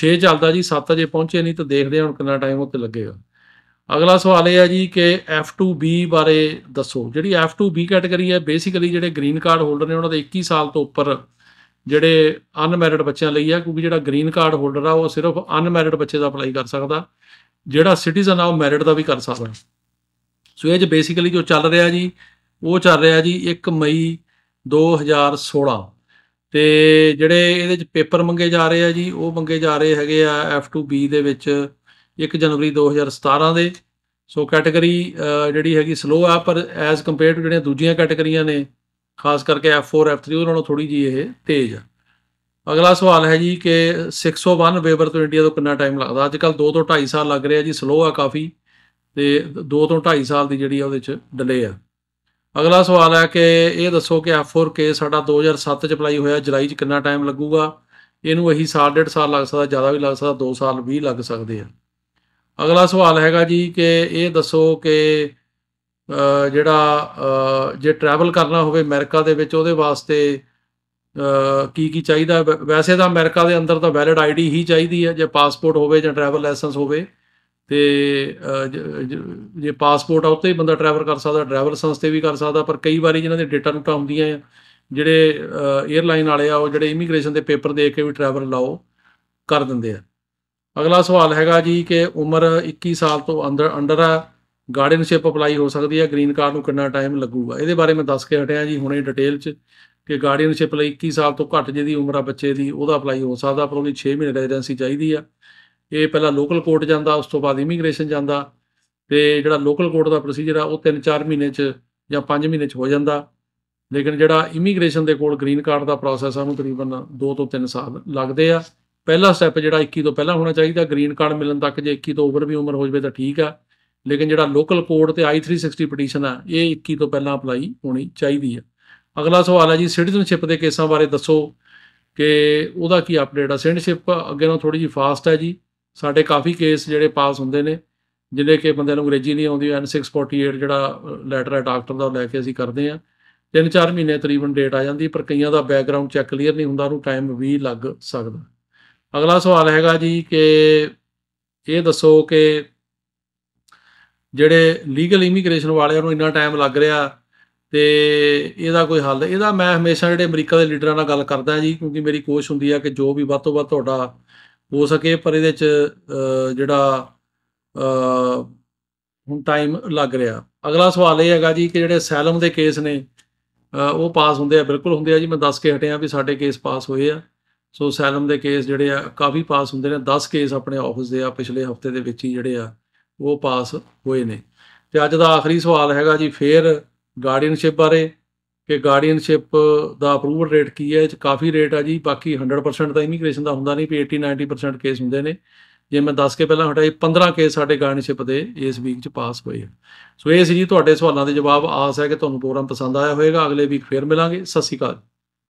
6 ਚੱਲਦਾ ਜੀ 7 ਅਜੇ ਪਹੁੰਚੇ ਨਹੀਂ ਤਾਂ ਦੇਖਦੇ ਹਾਂ ਹੁਣ ਕਿੰਨਾ ਟਾਈਮ ਉੱਤੇ ਲੱਗੇਗਾ ਅਗਲਾ ਸਵਾਲ ਇਹ ਹੈ ਜੀ ਕਿ F2B ਬਾਰੇ ਦੱਸੋ ਜਿਹੜੀ F2B ਕੈਟਾਗਰੀ ਹੈ ਬੇਸਿਕਲੀ ਜਿਹੜੇ ਗ੍ਰੀਨ ਕਾਰਡ ਹੋਲਡਰ ਨੇ ਉਹਨਾਂ ਦੇ 21 ਸਾਲ ਤੋਂ ਉੱਪਰ ਜਿਹੜੇ ਅਨਮੈਰਿਡ ਬੱਚਿਆਂ ਲਈ ਹੈ ਕਿਉਂਕਿ ਜਿਹੜਾ ਗ੍ਰੀਨ ਕਾਰਡ ਹੋਲਡਰ ਆ ਉਹ ਸਿਰਫ ਅਨਮੈਰਿਡ ਬੱਚੇ ਦਾ ਅਪਲਾਈ ਕਰ ਸਕਦਾ ਜਿਹੜਾ ਸਿਟੀਜ਼ਨ ਆ ਉਹ ਮੈਰਿਡ ਦਾ ਵੀ ਕਰ ਸਕਦਾ ਸੋ ਇਹ ਜ ਬੇਸਿਕਲੀ ਜੋ ਚੱਲ ਰਿਹਾ ਜੀ ਉਹ ਚੱਲ ਰਿਹਾ ਜੀ 1 ਮਈ 2016 ਤੇ ਜਿਹੜੇ ਇਹਦੇ ਚ ਪੇਪਰ ਮੰਗੇ ਜਾ ਰਹੇ ਆ ਜੀ ਉਹ ਮੰਗੇ ਜਾ ਰਹੇ ਹੈਗੇ ਆ F2B ਦੇ ਵਿੱਚ 1 ਜਨਵਰੀ 2017 ਦੇ ਸੋ ਕੈਟਾਗਰੀ ਜਿਹੜੀ ਹੈਗੀ ਸਲੋ ਆ ਪਰ ਐਸ ਕੰਪੇਅਰ ਟੂ ਜਿਹੜੀਆਂ ਦੂਜੀਆਂ ਕੈਟਾਗਰੀਆਂ ਨੇ ਖਾਸ ਕਰਕੇ F4 F3 ਉਹਨਾਂ ਨਾਲੋਂ ਥੋੜੀ ਜੀ ਇਹ ਤੇਜ਼ ਆ ਅਗਲਾ ਸਵਾਲ ਹੈ ਜੀ ਕਿ 601 ਵੇਵਰ ਤੋਂ ਇੰਡੀਆ ਤੋਂ ਕਿੰਨਾ ਟਾਈਮ ਲੱਗਦਾ ਅੱਜ ਕੱਲ 2 ਤੋਂ 2.5 ਸਾਲ ਲੱਗ ਰਿਹਾ ਜੀ ਸਲੋ ਆ ਕਾਫੀ ਤੇ 2 ਤੋਂ 2.5 ਸਾਲ ਦੀ ਜਿਹੜੀ ਆ ਉਹਦੇ ਚ ਡਿਲੇ ਆ ਅਗਲਾ ਸਵਾਲ ਹੈ ਕਿ ਇਹ ਦੱਸੋ ਕਿ F4K ਸਾਡਾ 2007 ਚ ਅਪਲਾਈ ਹੋਇਆ ਜੁਲਾਈ ਚ ਕਿੰਨਾ ਟਾਈਮ ਲੱਗੂਗਾ ਇਹਨੂੰ ਅਹੀ ਸਾਲ ਡੇਢ ਸਾਲ ਲੱਗ ਸਕਦਾ ਜ਼ਿਆਦਾ ਵੀ ਲੱਗ ਸਕਦਾ 2 ਸਾਲ ਵੀ ਲੱਗ ਸਕਦੇ ਆ ਅਗਲਾ ਸਵਾਲ ਹੈਗਾ ਜੀ ਕਿ ਇਹ ਦੱਸੋ ਕਿ ਜਿਹੜਾ ਜੇ ਟਰੈਵਲ ਕਰਨਾ ਹੋਵੇ ਅਮਰੀਕਾ ਦੇ ਵਿੱਚ ਉਹਦੇ ਵਾਸਤੇ ਕੀ ਕੀ ਚਾਹੀਦਾ ਵੈਸੇ ਤਾਂ ਅਮਰੀਕਾ ਦੇ ਅੰਦਰ ਤਾਂ ਵੈਲਿਡ ਆਈਡੀ ਹੀ ਚਾਹੀਦੀ ਹੈ ਜੇ ਪਾਸਪੋਰਟ ਹੋਵੇ ਜਾਂ ਟਰੈਵਲ ਲਾਇਸੈਂਸ ਹੋਵੇ ਤੇ ਜੇ ਪਾਸਪੋਰਟ ਆ ਉੱਤੇ ਹੀ ਬੰਦਾ ਟਰੈਵਲ ਕਰ ਸਕਦਾ ਡਰਾਈਵਰ ਲਾਇਸੈਂਸ ਤੇ ਵੀ ਕਰ ਸਕਦਾ ਪਰ ਕਈ ਵਾਰੀ ਜਿਨ੍ਹਾਂ ਦੇ ਡੇਟਾ ਨੂੰ ਟਾਉਂਦੀਆਂ ਆ ਜਿਹੜੇ 에ਅਰਲਾਈਨ ਵਾਲੇ ਆ ਉਹ ਜਿਹੜੇ ਇਮੀਗ੍ਰੇਸ਼ਨ ਦੇ ਪੇਪਰ ਦੇ ਕੇ ਵੀ ਟਰੈਵਲ ਲਾਓ ਕਰ ਦਿੰਦੇ ਆ ਅਗਲਾ ਸਵਾਲ ਹੈਗਾ ਜੀ ਕਿ ਉਮਰ 21 ਸਾਲ ਤੋਂ ਅੰਦਰ ਅੰਡਰ ਆ ਗਾਰਡਨਸ਼ਿਪ ਅਪਲਾਈ ਹੋ ਸਕਦੀ ਹੈ ਗ੍ਰੀਨ ਕਾਰਡ ਨੂੰ ਕਿੰਨਾ ਟਾਈਮ ਲੱਗੂਗਾ ਇਹਦੇ ਬਾਰੇ ਮੈਂ ਦੱਸ ਕੇ ਹਟਿਆ ਜੀ ਹੁਣੇ ਡਿਟੇਲ 'ਚ ਕਿ ਗਾਰਡੀਅਨਸ਼ਿਪ ਲਈ 21 ਸਾਲ ਤੋਂ ਘੱਟ ਜਿਹਦੀ ਉਮਰ ਆ ਬੱਚੇ ਦੀ ਉਹਦਾ ਅਪਲਾਈ ਹੋ ਸਕਦਾ ਪਰ ਉਹਦੀ 6 ਮਹੀਨੇ ਰੈਜ਼ੀਡੈਂਸੀ ਚਾਹੀਦੀ ਆ ਇਹ ਪਹਿਲਾਂ ਲੋਕਲ ਕੋਰਟ ਜਾਂਦਾ ਉਸ ਤੋਂ ਬਾਅਦ ਇਮੀਗ੍ਰੇਸ਼ਨ ਜਾਂਦਾ ਤੇ ਜਿਹੜਾ ਲੋਕਲ ਕੋਰਟ ਦਾ ਪ੍ਰੋਸੀਜਰ ਆ ਉਹ 3-4 ਮਹੀਨੇ 'ਚ ਜਾਂ 5 ਮਹੀਨੇ 'ਚ ਹੋ ਜਾਂਦਾ ਲੇਕਿਨ ਜਿਹੜਾ ਇਮੀਗ੍ਰੇਸ਼ਨ ਦੇ ਕੋਲ ਗ੍ਰੀਨ ਕਾਰਡ ਦਾ ਪ੍ਰੋਸੈਸ ਆ ਉਹਨੂੰ ਤਕਰੀਬਨ 2 ਤੋਂ 3 ਸਾਲ ਲੱਗਦੇ ਆ ਪਹਿਲਾ ਸਟੈਪ ਜਿਹੜਾ 21 ਤੋਂ ਪਹਿਲਾਂ ਹੋਣਾ ਚਾਹੀਦਾ ਗ੍ਰੀਨ ਕਾਰਡ ਮਿਲਣ ਤੱਕ ਜੇ 21 ਤੋਂ ਓਵਰ ਵੀ ਉਮਰ ਹੋ ਜਵੇ ਤਾਂ ਠੀਕ ਆ ਲੇਕਿਨ ਜਿਹੜਾ ਲੋਕਲ ਕੋਰਟ ਤੇ I360 ਪਟੀਸ਼ਨ ਆ ਇਹ 21 ਤੋਂ ਪਹਿਲਾਂ ਅਪਲਾਈ ਹੋਣੀ ਚਾਹੀਦੀ ਆ ਅਗਲਾ ਸਵਾਲ ਆ ਜੀ ਸਿਟੀਜ਼ਨਸ਼ਿਪ ਦੇ ਕੇਸਾਂ ਬਾਰੇ ਦੱਸੋ ਕਿ ਉਹਦਾ ਕੀ ਅਪਡੇਟ ਆ ਸਿਟੀਜ਼ਨਸ਼ਿਪ ਅੱਗੇ ਨਾਲੋਂ ਥੋੜੀ ਜੀ ਫਾਸਟ ਹੈ ਜੀ ਸਾਡੇ ਕਾਫੀ ਕੇਸ ਜਿਹੜੇ ਪਾਸ ਹੁੰਦੇ ਨੇ ਜਿਹਦੇ ਕਿ ਬੰਦੇ ਨੂੰ ਅੰਗਰੇਜ਼ੀ ਨਹੀਂ ਆਉਂਦੀ N648 ਜਿਹੜਾ ਲੈਟਰ ਹੈ ਡਾਕਟਰ ਦਾ ਲੈ ਕੇ ਅਸੀਂ ਕਰਦੇ ਆ ਤਿੰਨ ਚਾਰ ਮਹੀਨੇ ਤਕਰੀਬਨ ਡੇਟ ਆ ਜਾਂਦੀ ਪਰ ਕਈਆਂ ਦਾ ਬੈਕਗ੍ਰਾਉਂਡ ਚੈੱਕ ਕਲੀਅਰ ਨਹੀਂ ਹੁੰਦਾ ਉਹਨੂੰ ਟਾਈਮ ਵੀ ਲੱਗ ਸਕਦਾ ਅਗਲਾ ਸਵਾਲ ਹੈਗਾ ਜੀ ਕਿ ਇਹ ਦੱਸੋ ਕਿ ਜਿਹੜੇ ਲੀਗਲ ਇਮੀਗ੍ਰੇਸ਼ਨ ਵਾਲਿਆਂ ਨੂੰ ਇੰਨਾ ਟਾਈਮ ਲੱਗ ਰਿਹਾ ਤੇ ਇਹਦਾ ਕੋਈ ਹੱਲ ਇਹਦਾ ਮੈਂ ਹਮੇਸ਼ਾ ਜਿਹੜੇ ਅਮਰੀਕਾ ਦੇ ਲੀਡਰਾਂ ਨਾਲ ਗੱਲ ਕਰਦਾ ਜੀ ਕਿਉਂਕਿ ਮੇਰੀ ਕੋਸ਼ਿਸ਼ ਹੁੰਦੀ ਆ ਕਿ ਜੋ ਵੀ ਵੱਧ ਤੋਂ ਵੱਧ ਤੁਹਾਡਾ ਹੋ ਸਕੇ ਪਰ ਇਹਦੇ ਚ ਜਿਹੜਾ ਹੁਣ ਟਾਈਮ ਲੱਗ ਰਿਹਾ ਅਗਲਾ ਸਵਾਲ ਇਹ ਹੈਗਾ ਜੀ ਕਿ ਜਿਹੜੇ ਸੈਲਮ ਦੇ ਕੇਸ ਨੇ ਉਹ ਪਾਸ ਹੁੰਦੇ ਆ ਬਿਲਕੁਲ ਹੁੰਦੇ ਆ ਜੀ ਮੈਂ ਦੱਸ ਕੇ ਹਟਿਆ ਵੀ ਸਾਡੇ ਕੇਸ ਪਾਸ ਹੋਏ ਆ ਸੋ ਸੈਲਮ ਦੇ ਕੇਸ ਜਿਹੜੇ ਆ ਕਾਫੀ ਪਾਸ ਹੁੰਦੇ ਨੇ 10 ਕੇਸ ਆਪਣੇ ਆਫਿਸ ਦੇ ਆ ਪਿਛਲੇ ਹਫਤੇ ਦੇ ਵਿੱਚ ਹੀ ਜਿਹੜੇ ਆ ਉਹ ਪਾਸ ਹੋਏ ਨੇ ਤੇ ਅੱਜ ਦਾ ਆਖਰੀ ਸਵਾਲ ਹੈਗਾ ਜੀ ਫੇਰ ਗਾਰਡੀਅਨਸ਼ਿਪ ਬਾਰੇ ਕਿ ਗਾਰਡੀਅਨਸ਼ਿਪ ਦਾ ਅਪਰੂਵਲ ਰੇਟ ਕੀ ਹੈ ਇਹ ਚ ਕਾਫੀ ਰੇਟ ਆ ਜੀ ਬਾਕੀ 100% ਤਾਂ ਇਮੀਗ੍ਰੇਸ਼ਨ ਦਾ ਹੁੰਦਾ ਨਹੀਂ ਵੀ 80 90% ਕੇਸ ਹੁੰਦੇ ਨੇ ਜੇ ਮੈਂ ਦੱਸ ਕੇ ਪਹਿਲਾਂ ਹਟਾਈ 15 ਕੇਸ ਸਾਡੇ ਗਾਰਡੀਅਨਸ਼ਿਪ ਦੇ ਇਸ ਵੀਕ ਚ ਪਾਸ ਹੋਏ ਆ ਸੋ ਇਹ ਸੀ ਜੀ ਤੁਹਾਡੇ ਸਵਾਲਾਂ ਦੇ ਜਵਾਬ ਆਸ ਹੈ ਕਿ ਤੁਹਾਨੂੰ ਪ੍ਰੋਗਰਾਮ ਪਸੰਦ ਆਇਆ ਹੋਵੇਗਾ ਅਗਲੇ ਵੀਕ ਫੇਰ ਮਿਲਾਂਗੇ ਸਤਿ ਸ਼੍ਰੀ ਅਕਾਲ